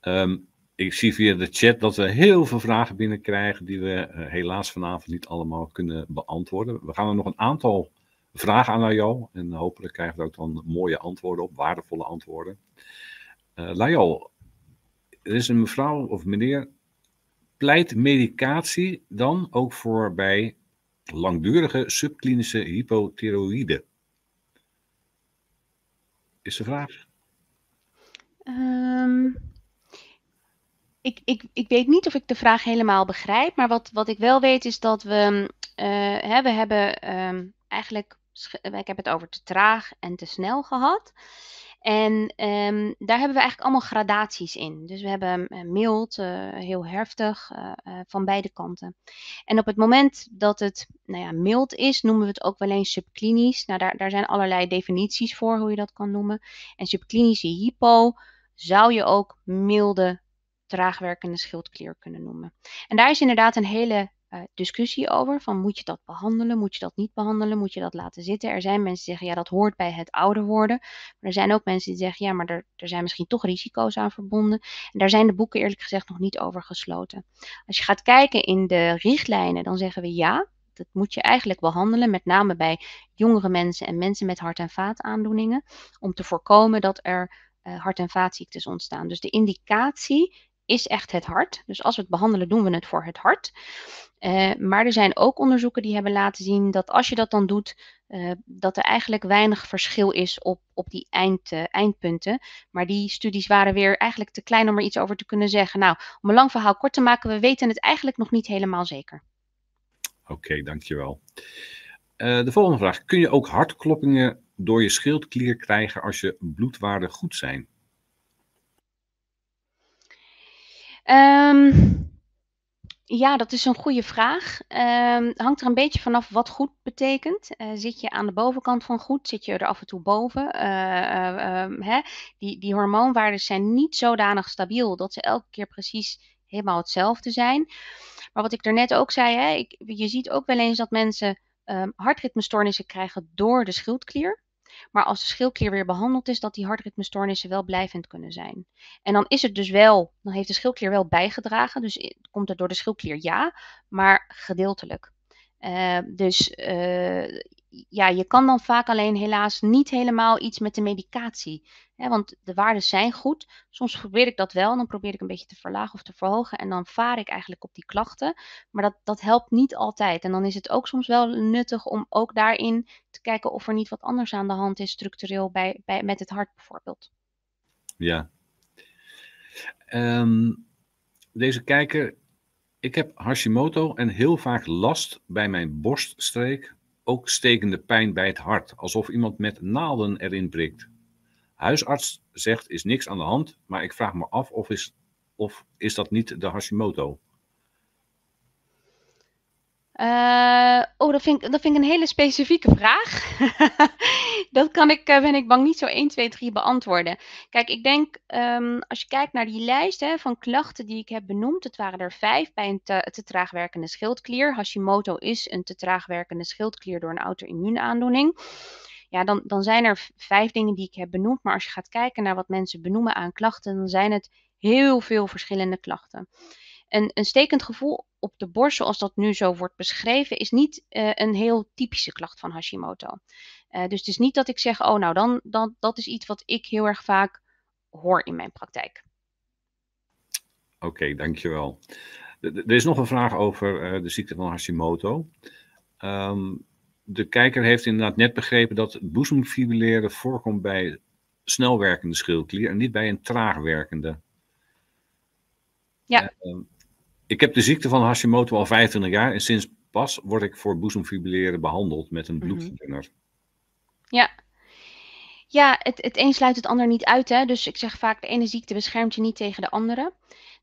Um, ik zie via de chat dat we heel veel vragen binnenkrijgen die we helaas vanavond niet allemaal kunnen beantwoorden. We gaan er nog een aantal Vraag aan Layal. En hopelijk krijgt we ook dan mooie antwoorden op, waardevolle antwoorden. Uh, er is een mevrouw of meneer. Pleit medicatie dan ook voor bij langdurige subklinische hypothyroïde? Is de vraag. Ehm, ik, ik, ik weet niet of ik de vraag helemaal begrijp, maar wat, wat ik wel weet is dat we, eh, hè, we hebben ehm, eigenlijk eh, ik heb het over te traag en te snel gehad. En ehm, daar hebben we eigenlijk allemaal gradaties in. Dus we hebben eh, mild, eh, heel heftig, van beide kanten. En op het moment dat het nou ja, mild is, noemen we het ook wel eens subklinisch. Nou, daar, daar zijn allerlei definities voor hoe je dat kan noemen. En subklinische hypo zou je ook milde traagwerkende schildklier kunnen noemen. En daar is inderdaad een hele eh, discussie over. Van moet je dat behandelen, moet je dat niet behandelen, moet je dat laten zitten. Er zijn mensen die zeggen, ja, dat hoort bij het ouder worden. Maar er zijn ook mensen die zeggen, ja, maar er, er zijn misschien toch risico's aan verbonden. En daar zijn de boeken eerlijk gezegd nog niet over gesloten. Als je gaat kijken in de richtlijnen, dan zeggen we ja, dat moet je eigenlijk behandelen, met name bij jongere mensen en mensen met hart- en vaataandoeningen, om te voorkomen dat er eh, hart- en vaatziektes ontstaan. Dus de indicatie is echt het hart. Dus als we het behandelen, doen we het voor het hart. Eh, maar er zijn ook onderzoeken die hebben laten zien dat als je dat dan doet, eh, dat er eigenlijk weinig verschil is op, op die eind, eh, eindpunten. Maar die studies waren weer eigenlijk te klein om er iets over te kunnen zeggen. Nou, om een lang verhaal kort te maken, we weten het eigenlijk nog niet helemaal zeker. Oké, okay, dankjewel. de volgende vraag. Kun je ook hartkloppingen door je schildklier krijgen als je bloedwaarden goed zijn? Ehm, ja, dat is een goede vraag. Ehm, hangt er een beetje vanaf wat goed betekent. Eh, zit je aan de bovenkant van goed? Zit je er af en toe boven? Eh, eh, ehm, hè? Die, die hormoonwaarden zijn niet zodanig stabiel dat ze elke keer precies helemaal hetzelfde zijn. Maar wat ik daarnet ook zei, hè, ik, je ziet ook wel eens dat mensen um, hartritmestoornissen krijgen door de schildklier. Maar als de schildklier weer behandeld is, dat die hartritmestoornissen wel blijvend kunnen zijn. En dan is het dus wel, dan heeft de schildklier wel bijgedragen. Dus komt het door de schildklier ja, maar gedeeltelijk. Eh, dus eh, ja, je kan dan vaak alleen helaas niet helemaal iets met de medicatie. Hè, want de waarden zijn goed. Soms probeer ik dat wel en dan probeer ik een beetje te verlagen of te verhogen. En dan vaar ik eigenlijk op die klachten. Maar dat, dat helpt niet altijd. En dan is het ook soms wel nuttig om ook daarin te kijken of er niet wat anders aan de hand is, structureel bij, bij, met het hart bijvoorbeeld. Ja. Ehm, deze kijker ik heb Hashimoto en heel vaak last bij mijn borststreek, ook stekende pijn bij het hart, alsof iemand met naalden erin prikt. Huisarts zegt is niks aan de hand, maar ik vraag me af of is, of is dat niet de Hashimoto? Eh, oh, dat vind, ik, dat vind een hele specifieke vraag. (laughs) dat kan ik, eh, ben ik bang niet zo 1, 2, 3 beantwoorden. Kijk, ik denk ehm, als je kijkt naar die lijst hè, van klachten die ik heb benoemd, het waren er vijf bij een te, te traag werkende schildklier. Hashimoto is een te traag werkende schildklier door een auto-immuunaandoening. Ja, dan, dan zijn er vijf dingen die ik heb benoemd. Maar als je gaat kijken naar wat mensen benoemen aan klachten, dan zijn het heel veel verschillende klachten een, een stekend gevoel op de borst, zoals dat nu zo wordt beschreven, is niet eh, een heel typische klacht van Hashimoto. Eh, dus het is niet dat ik zeg, oh nou, dan, dan, dat is iets wat ik heel erg vaak hoor in mijn praktijk. Oké, dankjewel. Er is nog een vraag over eh, de ziekte van Hashimoto. Ehm, de kijker heeft inderdaad net begrepen dat boezemfibrilleren voorkomt bij snelwerkende schildklier en niet bij een traagwerkende. Ja. Ehm, ik heb de ziekte van Hashimoto al 25 jaar en sinds pas word ik voor boezemfibrilleren behandeld met een mhm. bloedverdunner. Ja. Ja, het, het een sluit het ander niet uit. Hè? Dus ik zeg vaak, de ene ziekte beschermt je niet tegen de andere.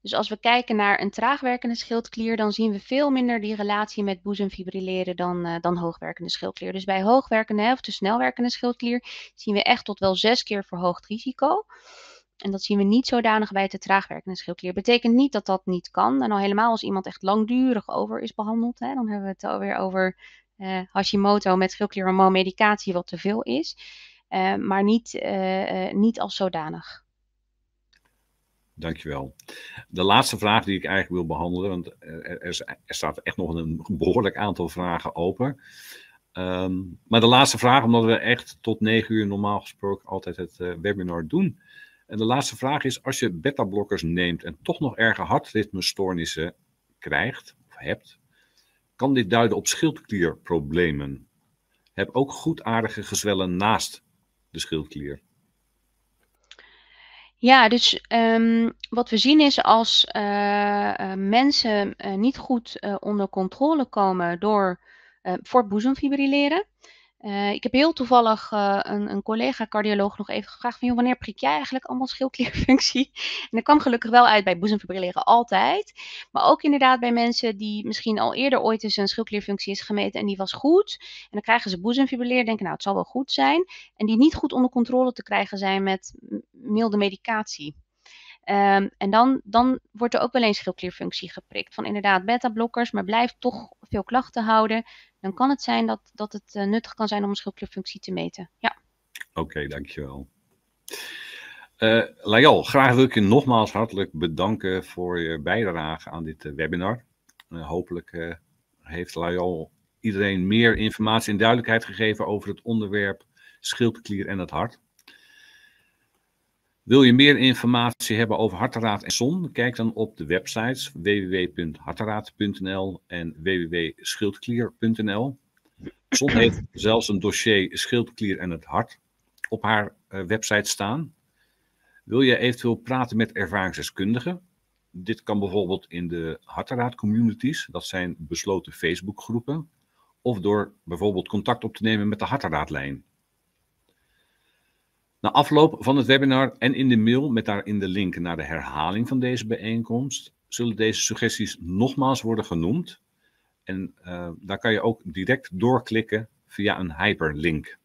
Dus als we kijken naar een traagwerkende schildklier, dan zien we veel minder die relatie met boezemfibrilleren dan, eh, dan hoogwerkende schildklier. Dus bij hoogwerkende of te snelwerkende schildklier zien we echt tot wel zes keer verhoogd risico. En dat zien we niet zodanig bij te traagwerkende schildklier. Betekent niet dat dat niet kan. En al helemaal als iemand echt langdurig over is behandeld. Hè, dan hebben we het alweer over uh, Hashimoto met schildklierhormoon medicatie wat te veel is. Eh, maar niet, eh, niet als zodanig. Dankjewel. De laatste vraag die ik eigenlijk wil behandelen, want er, er staat echt nog een behoorlijk aantal vragen open. Ehm, maar de laatste vraag, omdat we echt tot negen uur normaal gesproken altijd het webinar doen. En de laatste vraag is, als je beta-blokkers neemt en toch nog erge hartritmestoornissen krijgt of hebt, kan dit duiden op schildklierproblemen. Heb ook goedaardige gezwellen naast de schildklier. Ja, dus ehm, wat we zien is als eh, eh, mensen eh, niet goed onder controle komen door voor boezemfibrilleren, eh, ik heb heel toevallig eh, een, een collega-cardioloog nog even gevraagd van, wanneer prik jij eigenlijk allemaal schildklierfunctie? (laughs) En dat kwam gelukkig wel uit bij boezemfibrilleren altijd. Maar ook inderdaad bij mensen die misschien al eerder ooit eens een schildklierfunctie is gemeten en die was goed. En dan krijgen ze boezemfibrilleren, denken nou, het zal wel goed zijn. En die niet goed onder controle te krijgen zijn met milde medicatie. Ehm, en dan, dan wordt er ook wel eens schildklierfunctie geprikt. Van inderdaad beta-blokkers, maar blijft toch veel klachten houden. Dan kan het zijn dat, dat het eh, nuttig kan zijn om een schildklierfunctie te meten. Ja. Oké, dankjewel. Uh, eh, Layal, graag wil ik je nogmaals hartelijk bedanken voor je bijdrage aan dit eh, webinar. hopelijk heeft Layal iedereen meer informatie en duidelijkheid gegeven over het onderwerp schildklier en het hart. Wil je meer informatie hebben over Harteraad en Zon? Kijk dan op de websites www.harteraad.nl en www.schildklier.nl. Zon heeft zelfs een dossier Schildklier en het hart op haar eh, website staan. Wil je eventueel praten met ervaringsdeskundigen? Dit kan bijvoorbeeld in de Harteraad communities, dat zijn besloten Facebookgroepen, of door bijvoorbeeld contact op te nemen met de Harteraadlijn. Na afloop van het webinar en in de mail met daarin de link naar de herhaling van deze bijeenkomst zullen deze suggesties nogmaals worden genoemd. En eh, daar kan je ook direct doorklikken via een hyperlink.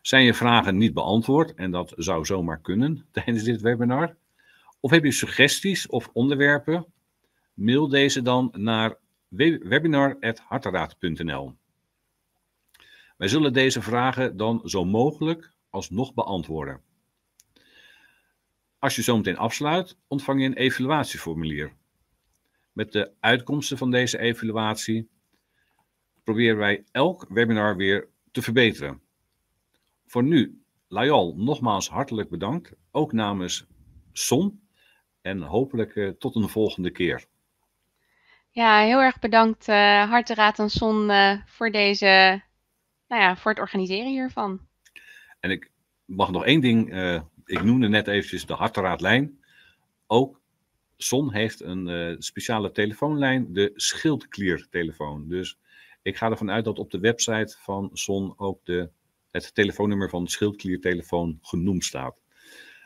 Zijn je vragen niet beantwoord, en dat zou zomaar kunnen tijdens dit webinar, of heb je suggesties of onderwerpen, mail deze dan naar webinar.harteraad.nl. Wij zullen deze vragen dan zo mogelijk alsnog beantwoorden. Als je zometeen afsluit, ontvang je een evaluatieformulier. Met de uitkomsten van deze evaluatie proberen wij elk webinar weer te verbeteren. Voor nu, Layal, nogmaals hartelijk bedankt, ook namens Son. En hopelijk eh, tot een volgende keer. Ja, heel erg bedankt uh, Raad en Son eh, voor, deze, nou ja, voor het organiseren hiervan. En ik mag nog één ding. Eh, ik noemde net eventjes de hartenraadlijn. Ook Son heeft een eh, speciale telefoonlijn, de schildkliertelefoon. Dus ik ga ervan uit dat op de website van Son ook de, het telefoonnummer van de schildkliertelefoon genoemd staat.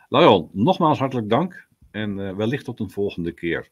Lion, nogmaals hartelijk dank en eh, wellicht tot een volgende keer.